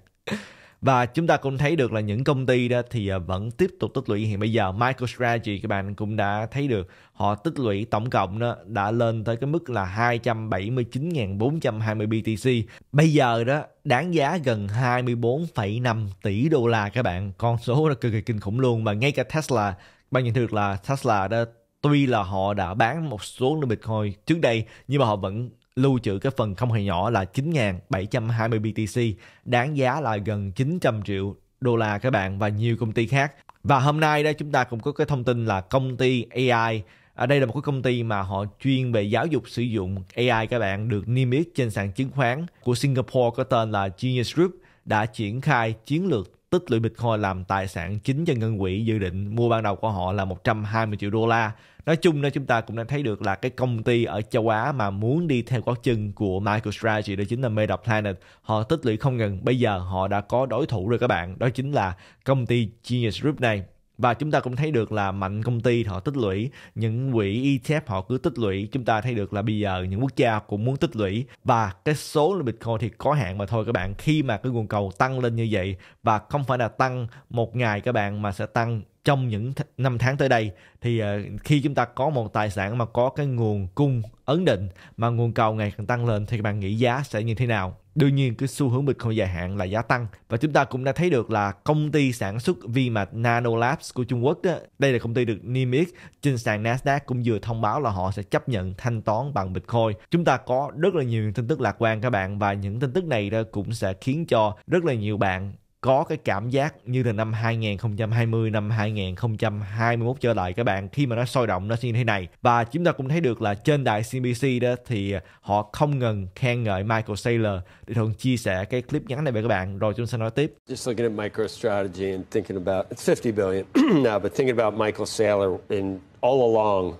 Và chúng ta cũng thấy được là những công ty đó thì à, vẫn tiếp tục tích lũy hiện bây giờ. MicroStrategy các bạn cũng đã thấy được họ tích lũy tổng cộng đó đã lên tới cái mức là 279.420 BTC. Bây giờ đó đáng giá gần 24,5 tỷ đô la các bạn. Con số là cực kỳ kinh khủng luôn. Và ngay cả Tesla, bạn nhận được là Tesla đã tuy là họ đã bán một số lượng Bitcoin trước đây nhưng mà họ vẫn lưu trữ cái phần không hề nhỏ là 9.720 BTC, đáng giá là gần 900 triệu đô la các bạn và nhiều công ty khác. Và hôm nay đây chúng ta cũng có cái thông tin là công ty AI ở à, đây là một cái công ty mà họ chuyên về giáo dục sử dụng AI các bạn được niêm yết trên sàn chứng khoán của Singapore có tên là Genius Group đã triển khai chiến lược tích lũy Bitcoin làm tài sản chính cho ngân quỹ dự định mua ban đầu của họ là 120 triệu đô la nói chung là chúng ta cũng đã thấy được là cái công ty ở châu Á mà muốn đi theo gót chân của MicroStrategy đó chính là Meta Planet họ tích lũy không ngừng bây giờ họ đã có đối thủ rồi các bạn đó chính là công ty Genius Group này và chúng ta cũng thấy được là mạnh công ty họ tích lũy những quỹ ETF họ cứ tích lũy chúng ta thấy được là bây giờ những quốc gia cũng muốn tích lũy và cái số lượng Bitcoin thì có hạn mà thôi các bạn khi mà cái nguồn cầu tăng lên như vậy và không phải là tăng một ngày các bạn mà sẽ tăng trong những th- năm tháng tới đây thì uh, khi chúng ta có một tài sản mà có cái nguồn cung ấn định mà nguồn cầu ngày càng tăng lên thì bạn nghĩ giá sẽ như thế nào đương nhiên cái xu hướng bịch Bitcoin dài hạn là giá tăng và chúng ta cũng đã thấy được là công ty sản xuất vi-mạch Nanolabs của Trung Quốc đó, đây là công ty được niêm yết trên sàn Nasdaq cũng vừa thông báo là họ sẽ chấp nhận thanh toán bằng Bitcoin chúng ta có rất là nhiều tin tức lạc quan các bạn và những tin tức này đó cũng sẽ khiến cho rất là nhiều bạn có cái cảm giác như từ năm 2020, năm 2021 trở lại các bạn khi mà nó sôi động nó như thế này và chúng ta cũng thấy được là trên đài CBC đó thì họ không ngừng khen ngợi Michael Saylor để thường chia sẻ cái clip ngắn này với các bạn rồi chúng ta sẽ nói tiếp. Just looking at MicroStrategy and thinking about it's 50 billion now, but thinking about Michael Saylor and all along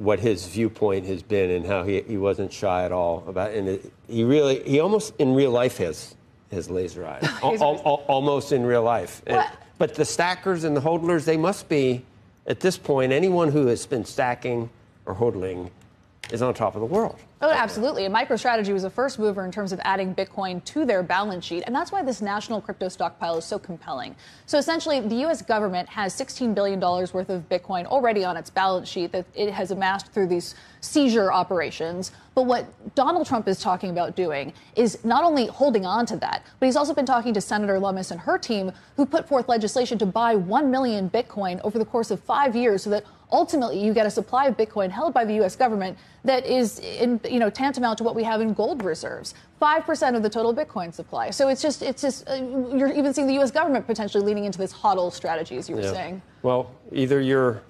what his viewpoint has been and how he, he wasn't shy at all about and it, he really he almost in real life has his laser eyes, al- al- almost in real life. And, but the stackers and the hodlers, they must be, at this point, anyone who has been stacking or hodling is on top of the world. Oh, absolutely. And MicroStrategy was a first mover in terms of adding Bitcoin to their balance sheet. And that's why this national crypto stockpile is so compelling. So essentially, the U.S. government has $16 billion worth of Bitcoin already on its balance sheet that it has amassed through these seizure operations. But what Donald Trump is talking about doing is not only holding on to that, but he's also been talking to Senator Lummis and her team, who put forth legislation to buy 1 million Bitcoin over the course of five years so that ultimately you get a supply of Bitcoin held by the U.S. government that is in, you know, tantamount to what we have in gold reserves, 5% of the total Bitcoin supply. So it's just, it's just, uh, you're even seeing the U.S. government potentially leaning into this hodl strategy, as you were yeah. saying. Well, either you're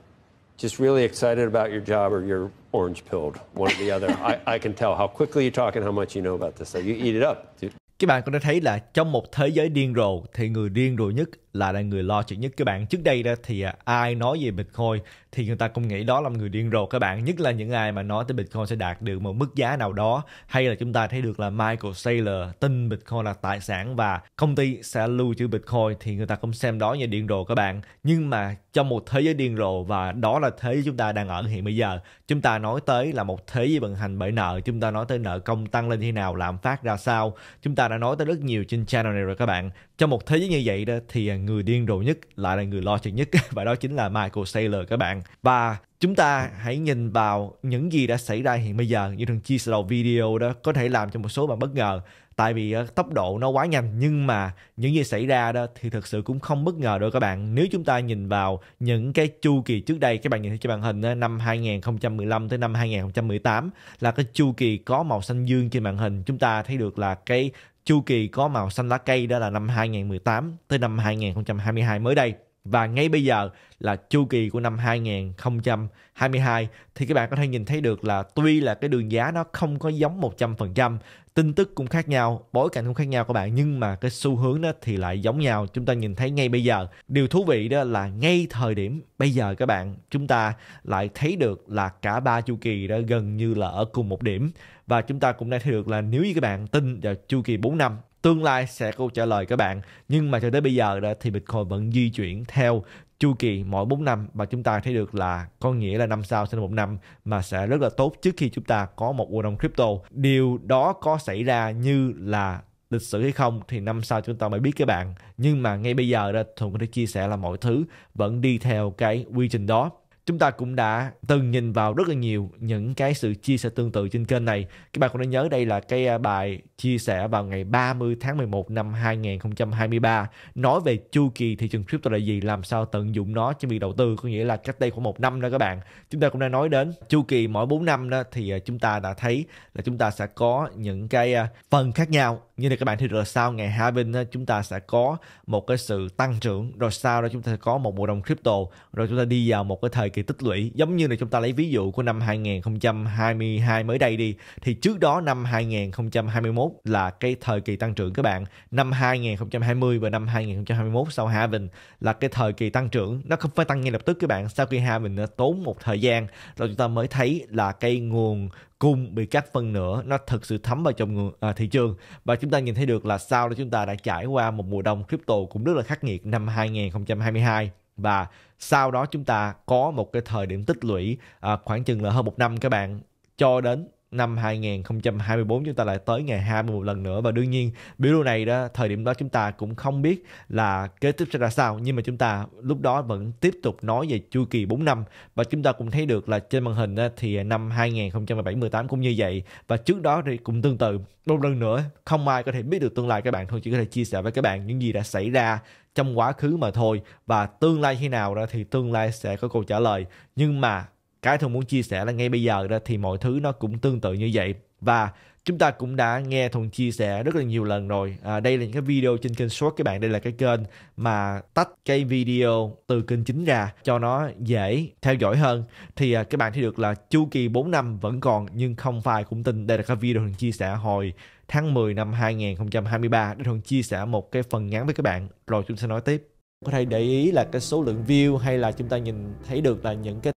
just really excited about your job or you're orange pilled, one or the other. I, I can tell how quickly you talk and how much you know about this. So you eat it up, Các bạn có đã thấy là trong một thế giới điên rồ thì người điên rồ nhất là đang người lo chuyện nhất các bạn trước đây đó thì à, ai nói về bitcoin thì người ta cũng nghĩ đó là người điên rồ các bạn nhất là những ai mà nói tới bitcoin sẽ đạt được một mức giá nào đó hay là chúng ta thấy được là michael saylor tin bitcoin là tài sản và công ty sẽ lưu trữ bitcoin thì người ta cũng xem đó như điên rồ các bạn nhưng mà trong một thế giới điên rồ và đó là thế giới chúng ta đang ở hiện bây giờ chúng ta nói tới là một thế giới vận hành bởi nợ chúng ta nói tới nợ công tăng lên như thế nào lạm phát ra sao chúng ta đã nói tới rất nhiều trên channel này rồi các bạn trong một thế giới như vậy đó thì à, người điên rồ nhất lại là người lo chuyện nhất và đó chính là Michael Saylor các bạn và chúng ta hãy nhìn vào những gì đã xảy ra hiện bây giờ như thường chia sẻ đầu video đó có thể làm cho một số bạn bất ngờ tại vì à, tốc độ nó quá nhanh nhưng mà những gì xảy ra đó thì thực sự cũng không bất ngờ đâu các bạn nếu chúng ta nhìn vào những cái chu kỳ trước đây các bạn nhìn thấy trên màn hình uh, năm 2015 tới năm 2018 là cái chu kỳ có màu xanh dương trên màn hình chúng ta thấy được là cái chu kỳ có màu xanh lá cây đó là năm 2018 tới năm 2022 mới đây và ngay bây giờ là chu kỳ của năm 2022 thì các bạn có thể nhìn thấy được là tuy là cái đường giá nó không có giống 100% tin tức cũng khác nhau bối cảnh cũng khác nhau các bạn nhưng mà cái xu hướng đó thì lại giống nhau chúng ta nhìn thấy ngay bây giờ điều thú vị đó là ngay thời điểm bây giờ các bạn chúng ta lại thấy được là cả ba chu kỳ đó gần như là ở cùng một điểm và chúng ta cũng đã thấy được là nếu như các bạn tin vào chu kỳ 4 năm tương lai sẽ có trả lời các bạn nhưng mà cho tới bây giờ đó thì Bitcoin vẫn di chuyển theo chu kỳ mỗi 4 năm và chúng ta thấy được là có nghĩa là năm sau sẽ là một năm mà sẽ rất là tốt trước khi chúng ta có một mùa đông crypto. Điều đó có xảy ra như là lịch sử hay không thì năm sau chúng ta mới biết các bạn. Nhưng mà ngay bây giờ đó Thuận có thể chia sẻ là mọi thứ vẫn đi theo cái quy trình đó chúng ta cũng đã từng nhìn vào rất là nhiều những cái sự chia sẻ tương tự trên kênh này. Các bạn cũng đã nhớ đây là cái à, bài chia sẻ vào ngày 30 tháng 11 năm 2023 nói về chu kỳ thị trường crypto là gì, làm sao tận dụng nó cho việc đầu tư, có nghĩa là cách đây khoảng một năm đó các bạn. Chúng ta cũng đã nói đến chu kỳ mỗi 4 năm đó thì à, chúng ta đã thấy là chúng ta sẽ có những cái à, phần khác nhau như này các bạn thì rồi sau ngày hai bên ờ, chúng ta sẽ có một cái sự tăng trưởng rồi sau đó chúng ta sẽ có một mùa đông crypto rồi chúng ta đi vào một cái thời kỳ tích lũy giống như là chúng ta lấy ví dụ của năm 2022 mới đây đi thì trước đó năm 2021 là cái thời kỳ tăng trưởng các bạn năm 2020 và năm 2021 sau halving là cái thời kỳ tăng trưởng nó không phải tăng ngay lập tức các bạn sau khi halving nó ờ, tốn một thời gian rồi chúng ta mới thấy là cái nguồn cung bị cắt phân nửa nó thực sự thấm vào trong à, thị trường và chúng ta nhìn thấy được là sau đó chúng ta đã trải qua một mùa đông crypto cũng rất là khắc nghiệt năm 2022 và sau đó chúng ta có một cái thời điểm tích lũy à, khoảng chừng là hơn một năm các bạn cho đến năm 2024 chúng ta lại tới ngày 20 một lần nữa và đương nhiên biểu đồ này đó thời điểm đó chúng ta cũng không biết là kế tiếp sẽ ra sao nhưng mà chúng ta lúc đó vẫn tiếp tục nói về chu kỳ 4 năm và chúng ta cũng thấy được là trên màn hình đó, thì năm 2017 18 cũng như vậy và trước đó thì cũng tương tự một lần nữa không ai có thể biết được tương lai các bạn thôi chỉ có thể chia sẻ với các bạn những gì đã xảy ra trong quá khứ mà thôi và tương lai khi nào đó thì tương lai sẽ có câu trả lời nhưng mà cái thùng muốn chia sẻ là ngay bây giờ đó thì mọi thứ nó cũng tương tự như vậy và chúng ta cũng đã nghe thùng chia sẻ rất là nhiều lần rồi à, đây là những cái video trên kênh short các bạn đây là cái kênh mà tách cái video từ kênh chính ra cho nó dễ theo dõi hơn thì à, các bạn thấy được là chu kỳ 4 năm vẫn còn nhưng không phải cũng tin đây là cái video thùng chia sẻ hồi tháng 10 năm 2023 để thùng chia sẻ một cái phần ngắn với các bạn rồi chúng sẽ nói tiếp có thể để ý là cái số lượng view hay là chúng ta nhìn thấy được là những cái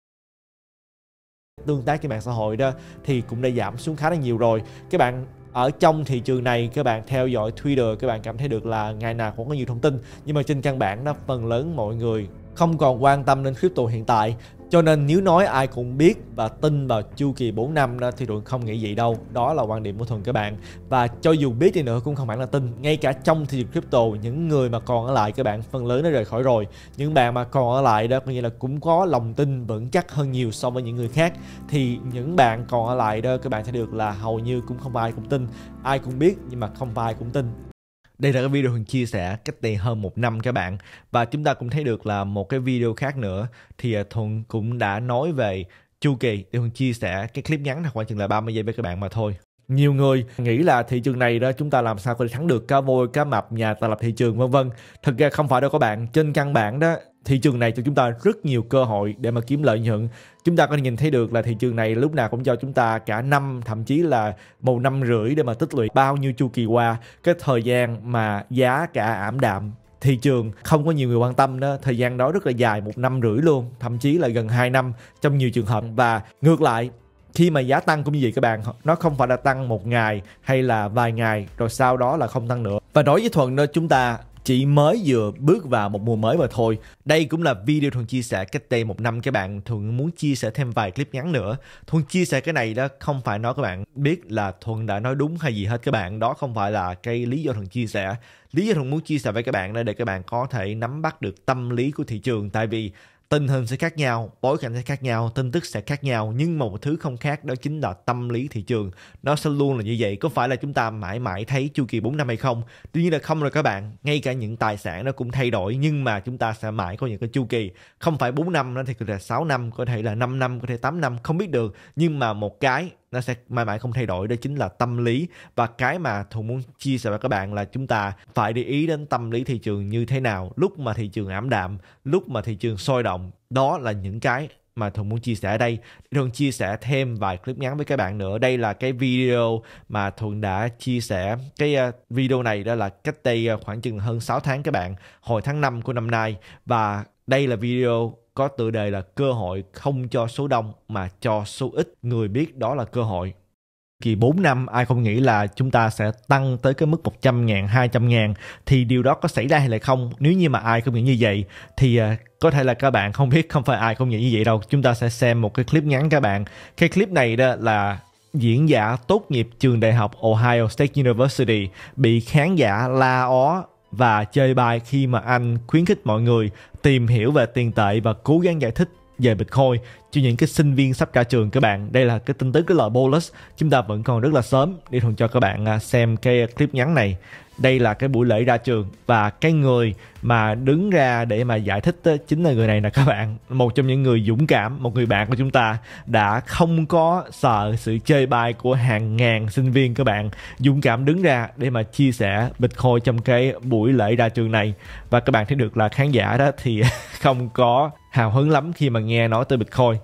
tương tác trên mạng xã hội đó thì cũng đã giảm xuống khá là nhiều rồi các bạn ở trong thị trường này các bạn theo dõi Twitter các bạn cảm thấy được là ngày nào cũng có nhiều thông tin nhưng mà trên căn bản đó phần lớn mọi người không còn quan tâm đến crypto hiện tại. Cho nên nếu nói ai cũng biết và tin vào chu kỳ 4 năm đó, thì Thuận không nghĩ vậy đâu. Đó là quan điểm của Thuận các bạn. Và cho dù biết đi nữa cũng không hẳn là tin. Ngay cả trong thị trường crypto, những người mà còn ở lại các bạn phần lớn đã rời khỏi rồi. Những bạn mà còn ở lại đó có nghĩa là cũng có lòng tin vững chắc hơn nhiều so với những người khác. Thì những bạn còn ở lại đó các bạn sẽ được là hầu như cũng không ai cũng tin. Ai cũng biết nhưng mà không ai cũng tin đây là cái video mình chia sẻ cách đây hơn một năm các bạn và chúng ta cũng thấy được là một cái video khác nữa thì à, Thuận cũng đã nói về chu kỳ thì mình chia sẻ cái clip ngắn là khoảng chừng là 30 giây với các bạn mà thôi nhiều người nghĩ là thị trường này đó chúng ta làm sao có thể thắng được cá voi cá mập nhà tạo lập thị trường vân vân thực ra không phải đâu các bạn trên căn bản đó thị trường này cho chúng ta rất nhiều cơ hội để mà kiếm lợi nhuận chúng ta có thể nhìn thấy được là thị trường này lúc nào cũng cho chúng ta cả năm thậm chí là một năm rưỡi để mà tích lũy bao nhiêu chu kỳ qua cái thời gian mà giá cả ảm đạm thị trường không có nhiều người quan tâm đó thời gian đó rất là dài một năm rưỡi luôn thậm chí là gần 2 năm trong nhiều trường hợp và ngược lại khi mà giá tăng cũng như vậy các bạn nó không phải là tăng một ngày hay là vài ngày rồi sau đó là không tăng nữa và đối với thuận đó chúng ta chỉ mới vừa bước vào một mùa mới mà thôi. Đây cũng là video Thuận chia sẻ cách đây một năm các bạn. Thuận muốn chia sẻ thêm vài clip ngắn nữa. Thuận chia sẻ cái này đó không phải nói các bạn biết là Thuận đã nói đúng hay gì hết các bạn. Đó không phải là cái lý do Thuận chia sẻ. Lý do Thuận muốn chia sẻ với các bạn là để các bạn có thể nắm bắt được tâm lý của thị trường. Tại vì tình hình sẽ khác nhau bối cảnh sẽ khác nhau tin tức sẽ khác nhau nhưng mà một thứ không khác đó chính là tâm lý thị trường nó sẽ luôn là như vậy có phải là chúng ta mãi mãi thấy chu kỳ 4 năm hay không tuy nhiên là không rồi các bạn ngay cả những tài sản nó cũng thay đổi nhưng mà chúng ta sẽ mãi có những cái chu kỳ không phải 4 năm nó thì có thể là 6 năm có thể là 5 năm có thể 8 năm không biết được nhưng mà một cái nó sẽ mãi mãi không thay đổi đó chính là tâm lý và cái mà thùng muốn chia sẻ với các bạn là chúng ta phải để ý đến tâm lý thị trường như thế nào lúc mà thị trường ảm đạm lúc mà thị trường sôi động đó là những cái mà Thuận muốn chia sẻ ở đây. Thuận chia sẻ thêm vài clip ngắn với các bạn nữa. Đây là cái video mà Thuận đã chia sẻ. Cái ờ, video này đó là cách đây ờ, khoảng chừng hơn 6 tháng các bạn, hồi tháng 5 của năm nay. Và đây là video có tựa đề là cơ hội không cho số đông mà cho số ít người biết đó là cơ hội. Kỳ 4 năm ai không nghĩ là chúng ta sẽ tăng tới cái mức 100 ngàn, 200 ngàn thì điều đó có xảy ra hay là không? Nếu như mà ai không nghĩ như vậy thì ờ, có thể là các bạn không biết không phải ai không nghĩ như vậy đâu. Chúng ta sẽ xem một cái clip ngắn các bạn. Cái clip này đó là diễn giả tốt nghiệp trường đại học Ohio State University bị khán giả la ó và chơi bài khi mà anh khuyến khích mọi người tìm hiểu về tiền tệ và cố gắng giải thích về Bitcoin cho những cái sinh viên sắp ra trường các bạn. Đây là cái tin tức cái lợi bolus Chúng ta vẫn còn rất là sớm để thuận cho các bạn à, xem cái clip ngắn này đây là cái buổi lễ ra trường và cái người mà đứng ra để mà giải thích đó, chính là người này là các bạn một trong những người dũng cảm một người bạn của chúng ta đã không có sợ sự chơi bài của hàng ngàn sinh viên các bạn dũng cảm đứng ra để mà chia sẻ bịch khôi trong cái buổi lễ ra trường này và các bạn thấy được là khán giả đó thì không có hào hứng lắm khi mà nghe nói tới khôi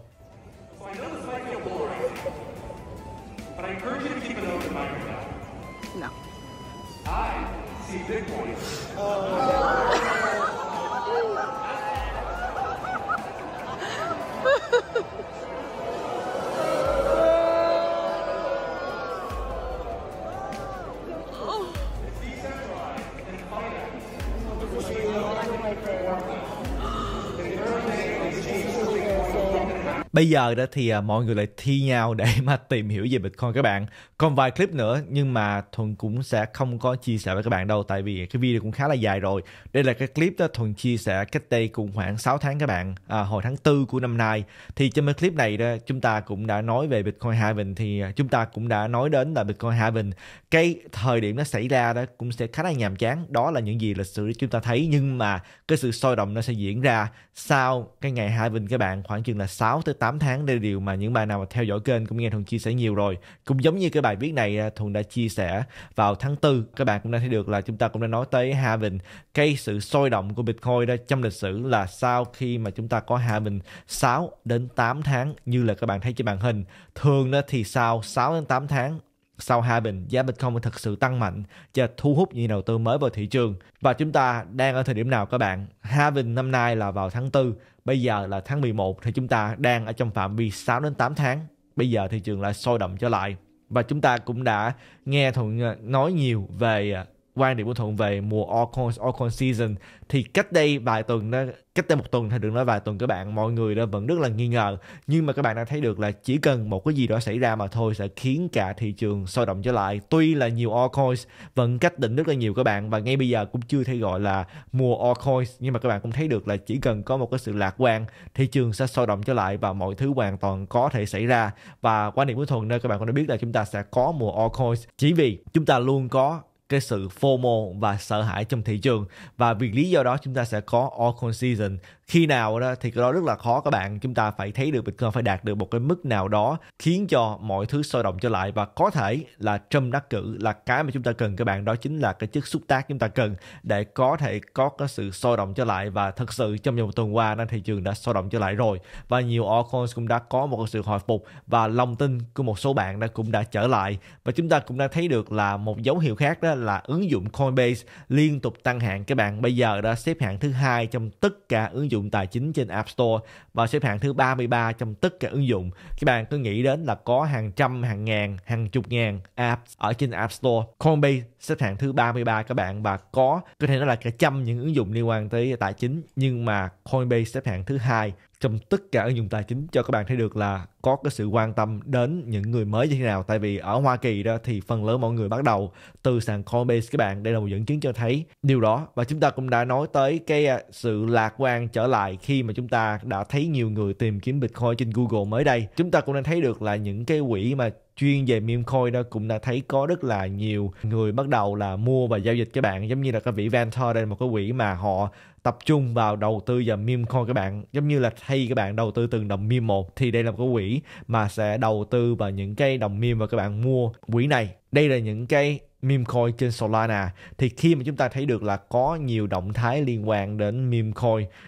bây giờ đó thì à, mọi người lại thi nhau để mà tìm hiểu về bitcoin các bạn còn vài clip nữa nhưng mà thuần cũng sẽ không có chia sẻ với các bạn đâu tại vì cái video cũng khá là dài rồi đây là cái clip đó thuần chia sẻ cách đây cũng khoảng 6 tháng các bạn à, hồi tháng tư của năm nay thì trong cái clip này đó chúng ta cũng đã nói về bitcoin halving thì à, chúng ta cũng đã nói đến là bitcoin halving cái thời điểm nó xảy ra đó cũng sẽ khá là nhàm chán đó là những gì lịch sử chúng ta thấy nhưng mà cái sự sôi động nó sẽ diễn ra sau cái ngày halving các bạn khoảng chừng là 6 tới 8 tháng đây là điều mà những bạn nào mà theo dõi kênh cũng nghe Thuần chia sẻ nhiều rồi. Cũng giống như cái bài viết này à, Thuần đã chia sẻ vào tháng 4, các bạn cũng đã thấy được là chúng ta cũng đã nói tới having cái sự sôi động của Bitcoin đó trong lịch sử là sau khi mà chúng ta có having 6 đến 8 tháng như là các bạn thấy trên màn hình. Thường đó thì sau 6 đến 8 tháng sau hai bình giá Bitcoin thực sự tăng mạnh và thu hút nhiều đầu tư mới vào thị trường. Và chúng ta đang ở thời điểm nào các bạn? Hai bình năm nay là vào tháng 4 Bây giờ là tháng 11 thì chúng ta đang ở trong phạm vi 6 đến 8 tháng. Bây giờ thị trường lại sôi động trở lại và chúng ta cũng đã nghe thuận ờ, nói nhiều về ờ, quan điểm của thuận về mùa all coins all coin season thì cách đây vài tuần đó cách đây một tuần thì đừng nói vài tuần các bạn mọi người đó vẫn rất là nghi ngờ nhưng mà các bạn đã thấy được là chỉ cần một cái gì đó xảy ra mà thôi sẽ khiến cả thị trường sôi động trở lại tuy là nhiều all coins vẫn cách định rất là nhiều các bạn và ngay bây giờ cũng chưa thể gọi là mùa all coins nhưng mà các bạn cũng thấy được là chỉ cần có một cái sự lạc quan thị trường sẽ sôi động trở lại và mọi thứ hoàn toàn có thể xảy ra và quan điểm của thuận nơi các bạn cũng đã biết là chúng ta sẽ có mùa all coins chỉ vì chúng ta luôn có cái sự FOMO và sợ hãi trong thị trường và vì lý do đó chúng ta sẽ có all con season khi nào đó thì cái đó rất là khó các bạn chúng ta phải thấy được Bitcoin phải đạt được một cái mức nào đó khiến cho mọi thứ sôi động trở lại và có thể là trâm đắc cử là cái mà chúng ta cần các bạn đó chính là cái chất xúc tác chúng ta cần để có thể có cái sự sôi động trở lại và thật sự trong vòng tuần qua nên thị trường đã sôi động trở lại rồi và nhiều altcoins cũng đã có một sự hồi phục và lòng tin của một số bạn đã cũng đã trở lại và chúng ta cũng đã thấy được là một dấu hiệu khác đó là ứng dụng Coinbase liên tục tăng hạng các bạn bây giờ đã xếp hạng thứ hai trong tất cả ứng dụng dụng tài chính trên App Store và xếp hạng thứ 33 trong tất cả ứng dụng. Các bạn cứ nghĩ đến là có hàng trăm, hàng ngàn, hàng chục ngàn apps ở trên App Store. Coinbase xếp hạng thứ 33 các bạn và có có thể nói là cả trăm những ứng dụng liên quan tới tài chính nhưng mà Coinbase xếp hạng thứ hai trong tất cả ứng dụng tài chính cho các bạn thấy được là có cái sự quan tâm đến những người mới như thế nào tại vì ở Hoa Kỳ đó thì phần lớn mọi người bắt đầu từ sàn Coinbase các bạn đây là một dẫn chứng cho thấy điều đó và chúng ta cũng đã nói tới cái à, sự lạc quan trở lại khi mà chúng ta đã thấy nhiều người tìm kiếm Bitcoin trên Google mới đây chúng ta cũng đang thấy được là những cái quỹ mà chuyên về meme coin đó cũng đã thấy có rất là nhiều người bắt đầu là mua và giao dịch các bạn giống như là cái quỹ Venture đây là một cái quỹ mà họ tập trung vào đầu tư vào meme coin các bạn giống như là thay các bạn đầu tư từng đồng meme một thì đây là một cái quỹ mà sẽ đầu tư vào những cái đồng meme mà các bạn mua quỹ này đây là những cái meme trên Solana thì khi mà chúng ta thấy được là có nhiều động thái liên quan đến meme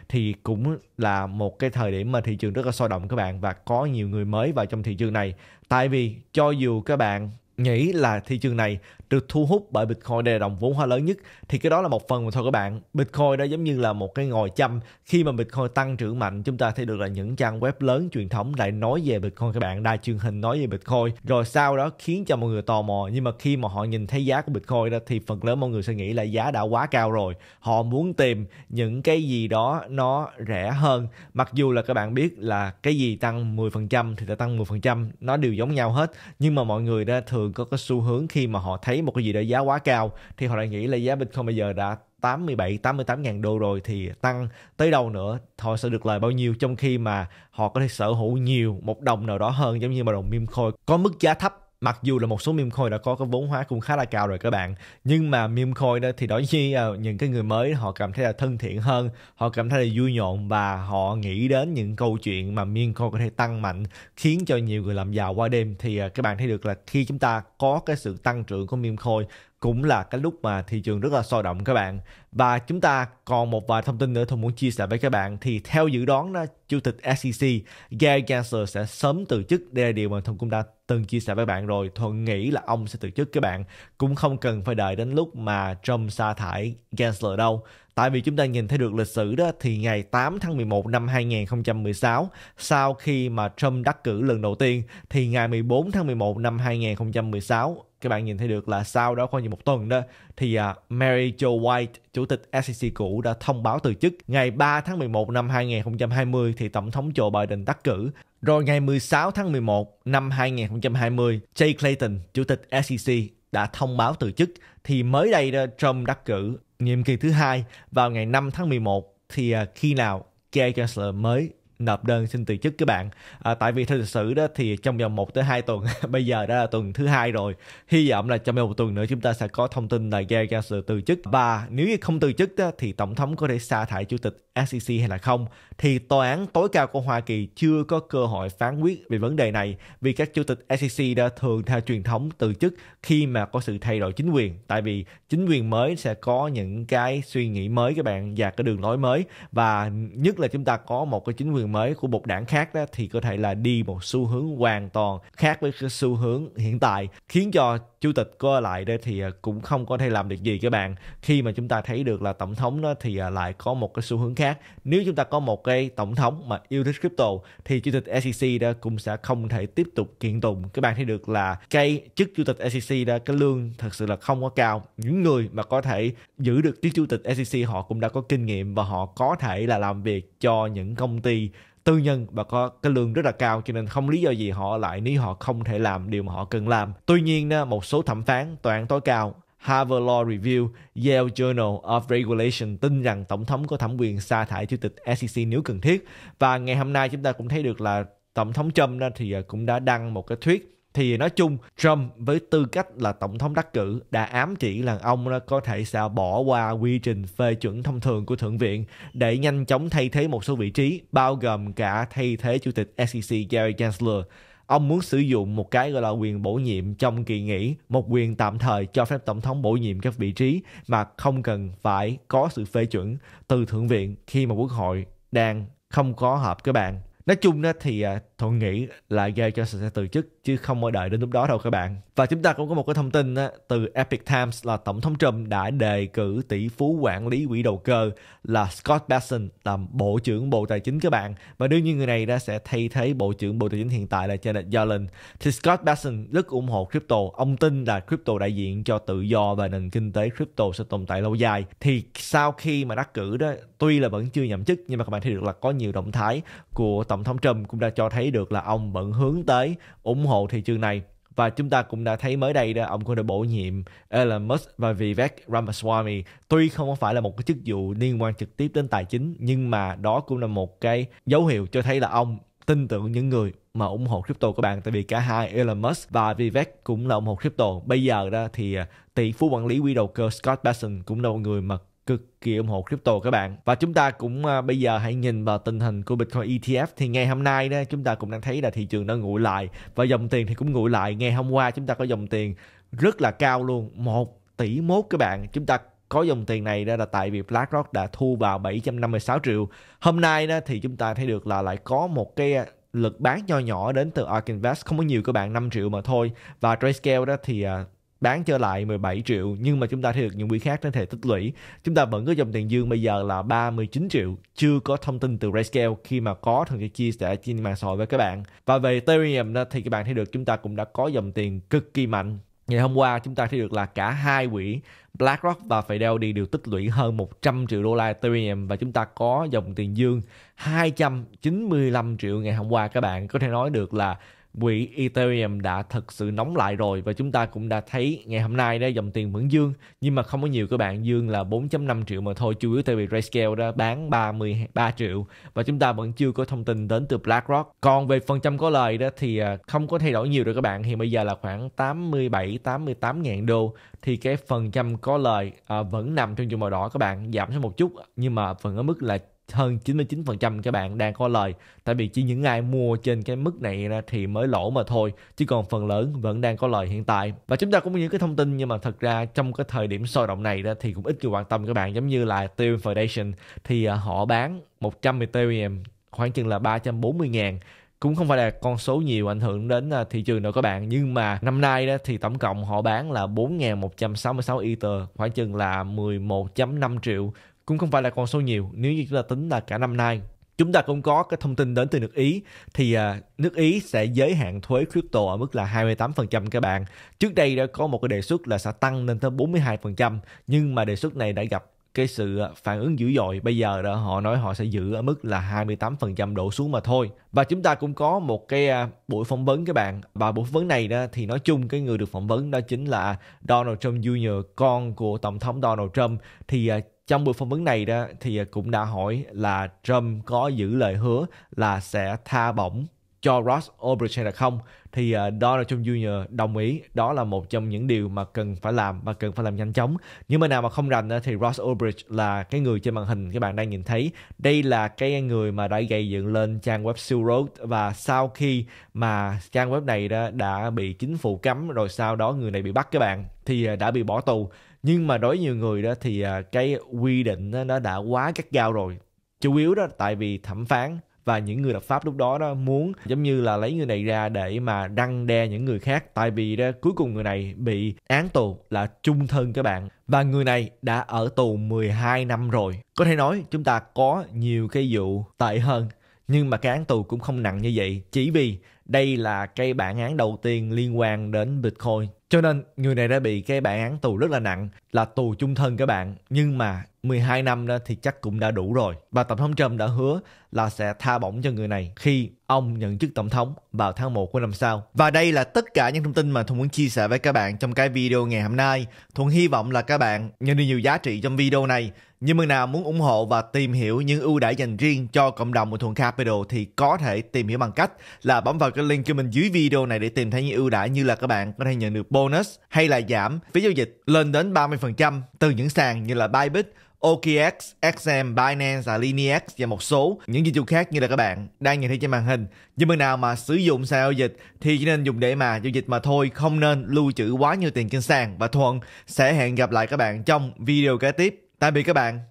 thì cũng là một cái thời điểm mà thị trường rất là sôi động các bạn và có nhiều người mới vào trong thị trường này tại vì cho dù các bạn nghĩ là thị trường này được thu hút bởi Bitcoin đây là đồng vốn hóa lớn nhất thì cái đó là một phần mà thôi các bạn Bitcoin đó giống như là một cái ngòi châm khi mà Bitcoin tăng trưởng mạnh chúng ta thấy được là những trang web lớn truyền thống lại nói về Bitcoin các bạn đài truyền hình nói về Bitcoin rồi sau đó khiến cho mọi người tò mò nhưng mà khi mà họ nhìn thấy giá của Bitcoin đó thì phần lớn mọi người sẽ nghĩ là giá đã quá cao rồi họ muốn tìm những cái gì đó nó rẻ hơn mặc dù là các bạn biết là cái gì tăng 10% thì sẽ tăng 10% nó đều giống nhau hết nhưng mà mọi người đã thường thường có cái xu hướng khi mà họ thấy một cái gì đó giá quá cao thì họ lại nghĩ là giá Bitcoin bây giờ đã 87 88 ngàn đô rồi thì tăng tới đâu nữa họ sẽ được lời bao nhiêu trong khi mà họ có thể sở hữu nhiều một đồng nào đó hơn giống như mà đồng meme coin có mức giá thấp mặc dù là một số meme coin đã có cái vốn hóa cũng khá là cao rồi các bạn nhưng mà meme coin đó thì đối với ờ, những cái người mới họ cảm thấy là thân thiện hơn họ cảm thấy là vui nhộn và họ nghĩ đến những câu chuyện mà meme coin có thể tăng mạnh khiến cho nhiều người làm giàu qua đêm thì ờ, các bạn thấy được là khi chúng ta có cái sự tăng trưởng của meme coin cũng là cái lúc mà thị trường rất là sôi động các bạn và chúng ta còn một vài thông tin nữa tôi muốn chia sẻ với các bạn thì theo dự đoán đó chủ tịch SEC Gary Gensler sẽ sớm từ chức đây là điều mà thông cũng đã từng chia sẻ với bạn rồi thuận nghĩ là ông sẽ từ chức các bạn cũng không cần phải đợi đến lúc mà Trump sa thải Gensler đâu Tại vì chúng ta nhìn thấy được lịch sử đó thì ngày 8 tháng 11 năm 2016 sau khi mà Trump đắc cử lần đầu tiên thì ngày 14 tháng 11 năm 2016 các bạn nhìn thấy được là sau đó khoảng như một tuần đó thì à, Mary Jo White, chủ tịch SEC cũ đã thông báo từ chức. Ngày 3 tháng 11 năm 2020 thì tổng thống Joe Biden đắc cử. Rồi ngày 16 tháng 11 năm 2020, Jay Clayton, chủ tịch SEC đã thông báo từ chức thì mới đây đó, Trump đắc cử nhiệm kỳ thứ hai vào ngày 5 tháng 11 thì à, khi nào Gary Gensler mới nộp đơn xin từ chức các bạn à, tại vì theo lịch sử đó thì trong vòng 1 tới 2 tuần bây giờ đã là tuần thứ hai rồi hy vọng là trong vòng một tuần nữa chúng ta sẽ có thông tin là Gary Gensler từ chức và nếu như không từ chức đó, thì tổng thống có thể sa thải chủ tịch SEC hay là không thì tòa án tối cao của Hoa Kỳ chưa có cơ hội phán quyết về vấn đề này vì các chủ tịch SEC đã thường theo truyền thống từ chức khi mà có sự thay đổi chính quyền tại vì chính quyền mới sẽ có những cái suy nghĩ mới các bạn và cái đường lối mới và nhất là chúng ta có một cái chính quyền mới của một đảng khác đó thì có thể là đi một xu hướng hoàn toàn khác với cái xu hướng hiện tại khiến cho chủ tịch của lại đây thì à, cũng không có thể làm được gì các bạn khi mà chúng ta thấy được là tổng thống đó thì à, lại có một cái xu hướng khác nếu chúng ta có một cái tổng thống mà yêu thích crypto thì chủ tịch SEC đó cũng sẽ không thể tiếp tục kiện tụng các bạn thấy được là cái chức chủ tịch SEC đó cái lương thật sự là không có cao những người mà có thể giữ được chức chủ tịch SEC họ cũng đã có kinh nghiệm và họ có thể là làm việc cho những công ty tư nhân và có cái lương rất là cao cho nên không lý do gì họ lại nếu họ không thể làm điều mà họ cần làm. Tuy nhiên một số thẩm phán tòa án tối cao Harvard Law Review, Yale Journal of Regulation tin rằng tổng thống có thẩm quyền sa thải chủ tịch SEC nếu cần thiết. Và ngày hôm nay chúng ta cũng thấy được là tổng thống Trump thì à, cũng đã đăng một cái thuyết thì nói chung Trump với tư cách là tổng thống đắc cử đã ám chỉ là ông có thể sẽ bỏ qua quy trình phê chuẩn thông thường của thượng viện để nhanh chóng thay thế một số vị trí bao gồm cả thay thế chủ tịch SEC Gary Gensler ông muốn sử dụng một cái gọi là quyền bổ nhiệm trong kỳ nghỉ, một quyền tạm thời cho phép tổng thống bổ nhiệm các vị trí mà không cần phải có sự phê chuẩn từ thượng viện khi mà quốc hội đang không có họp các bạn. Nói chung thì à, Thuận nghĩ là Gary Johnson sẽ từ chức chứ không mơ đợi đến lúc đó đâu các bạn và chúng ta cũng có một cái thông tin á, từ Epic Times là tổng thống Trump đã đề cử tỷ phú quản lý quỹ đầu cơ là Scott Besson làm bộ trưởng bộ tài chính các bạn và đương nhiên người này đã sẽ thay thế bộ trưởng bộ tài chính hiện tại là Janet Yellen thì Scott Besson rất ủng hộ crypto ông tin là crypto đại diện cho tự do và nền kinh tế crypto sẽ tồn tại lâu dài thì sau khi mà đắc cử đó tuy là vẫn chưa nhậm chức nhưng mà các bạn thấy được là có nhiều động thái của tổng thống Trump cũng đã cho thấy được là ông vẫn hướng tới ủng hộ hộ thị trường này và chúng ta cũng đã thấy mới đây đó ông cũng đã bổ nhiệm Elon Musk và Vivek Ramaswamy tuy không phải là một cái chức vụ liên quan trực tiếp đến tài chính nhưng mà đó cũng là một cái dấu hiệu cho thấy là ông tin tưởng những người mà ủng hộ crypto của bạn tại vì cả hai Elon Musk và Vivek cũng là ủng hộ crypto bây giờ đó thì à, tỷ phú quản lý quỹ đầu cơ Scott Besson cũng là một người mà cực kỳ ủng hộ crypto các bạn và chúng ta cũng à, bây giờ hãy nhìn vào tình hình của Bitcoin ETF thì ngày hôm nay đó chúng ta cũng đang thấy là thị trường đã nguội lại và dòng tiền thì cũng nguội lại ngày hôm qua chúng ta có dòng tiền rất là cao luôn một tỷ mốt các bạn chúng ta có dòng tiền này đó là tại vì BlackRock đã thu vào 756 triệu hôm nay đó thì chúng ta thấy được là lại có một cái à, lực bán nho nhỏ đến từ Ark Invest không có nhiều các bạn 5 triệu mà thôi và Grayscale đó thì à, bán trở lại 17 triệu nhưng mà chúng ta thấy được những quỹ khác nó thể tích lũy chúng ta vẫn có dòng tiền dương bây giờ là 39 triệu chưa có thông tin từ Grayscale khi mà có thần chia sẻ trên mạng xã hội với các bạn và về Ethereum thì các bạn thấy được chúng ta cũng đã có dòng tiền cực kỳ mạnh Ngày hôm qua chúng ta thấy được là cả hai quỹ BlackRock và Fidelity đều tích lũy hơn 100 triệu đô la Ethereum và chúng ta có dòng tiền dương 295 triệu ngày hôm qua các bạn có thể nói được là quỹ Ethereum đã thật sự nóng lại rồi và chúng ta cũng đã thấy ngày hôm nay đó dòng tiền vẫn dương nhưng mà không có nhiều các bạn dương là 4.5 triệu mà thôi chủ yếu tại vì Grayscale đó bán 33 triệu và chúng ta vẫn chưa có thông tin đến từ BlackRock còn về phần trăm có lời đó thì à, không có thay đổi nhiều rồi các bạn hiện bây giờ là khoảng 87 88 ngàn đô thì cái phần trăm có lời à, vẫn nằm trong trường màu đỏ các bạn giảm xuống một chút nhưng mà vẫn ở mức là hơn 99% các bạn đang có lời tại vì chỉ những ai mua trên cái mức này ra thì mới lỗ mà thôi chứ còn phần lớn vẫn đang có lời hiện tại và chúng ta cũng có những cái thông tin nhưng mà thật ra trong cái thời điểm sôi động này ra thì cũng ít người quan tâm các bạn giống như là Ethereum Foundation thì à, họ bán 100 Ethereum khoảng chừng là 340 ngàn cũng không phải là con số nhiều ảnh hưởng đến à, thị trường đâu các bạn nhưng mà năm nay đó thì tổng cộng họ bán là 4.166 Ether khoảng chừng là 11.5 triệu cũng không phải là con số nhiều nếu như chúng ta tính là cả năm nay. Chúng ta cũng có cái thông tin đến từ nước Ý thì à, nước Ý sẽ giới hạn thuế crypto ở mức là 28% các bạn. Trước đây đã có một cái đề xuất là sẽ tăng lên tới 42% nhưng mà đề xuất này đã gặp cái sự à, phản ứng dữ dội bây giờ đó họ nói họ sẽ giữ ở mức là 28% đổ xuống mà thôi và chúng ta cũng có một cái à, buổi phỏng vấn các bạn và buổi phỏng vấn này đó thì nói chung cái người được phỏng vấn đó chính là Donald Trump Jr con của tổng thống Donald Trump thì trong buổi phỏng vấn này đó thì à, cũng đã hỏi là Trump có giữ lời hứa là sẽ tha bổng cho Ross O'Brien là không thì à, Donald Trump Jr. đồng ý đó là một trong những điều mà cần phải làm và cần phải làm nhanh chóng nhưng mà nào mà không rành thì Ross Ulbricht là cái người trên màn hình các bạn đang nhìn thấy đây là cái người mà đã gây dựng lên trang web Silk Road và sau khi mà trang web này đã bị chính phủ cấm rồi sau đó người này bị bắt các bạn thì à, đã bị bỏ tù nhưng mà đối với nhiều người đó thì à, cái quy định nó đã quá cắt gao rồi chủ yếu đó tại vì thẩm phán và những người lập pháp lúc đó đó muốn giống như là lấy người này ra để mà răng đe những người khác tại vì đó, cuối cùng người này bị án tù là chung thân các bạn và người này đã ở tù 12 năm rồi có thể nói chúng ta có nhiều cái vụ tệ hơn nhưng mà cái án tù cũng không nặng như vậy chỉ vì đây là cái bản án đầu tiên liên quan đến Bitcoin cho nên người này đã bị cái bản án tù rất là nặng là tù chung thân các bạn. Nhưng mà 12 năm đó thì chắc cũng đã đủ rồi. Và Tổng thống Trump đã hứa là sẽ tha bổng cho người này khi ông nhận chức Tổng thống vào tháng 1 của năm sau. Và đây là tất cả những thông tin mà Thuận muốn chia sẻ với các bạn trong cái video ngày hôm nay. Thuận hy vọng là các bạn nhận được nhiều giá trị trong video này. Những người nào muốn ủng hộ và tìm hiểu những ưu đãi dành riêng cho cộng đồng của Thuận Capital thì có thể tìm hiểu bằng cách là bấm vào cái link cho mình dưới video này để tìm thấy những ưu đãi như là các bạn có thể nhận được bonus bonus hay là giảm phí giao dịch lên đến 30% từ những sàn như là Bybit, OKX, XM, Binance, Alineax và một số những dịch vụ khác như là các bạn đang nhìn thấy trên màn hình. Nhưng mà nào mà sử dụng sàn giao dịch thì chỉ nên dùng để mà giao dịch mà thôi, không nên lưu trữ quá nhiều tiền trên sàn. Và Thuận sẽ hẹn gặp lại các bạn trong video kế tiếp. Tạm biệt các bạn.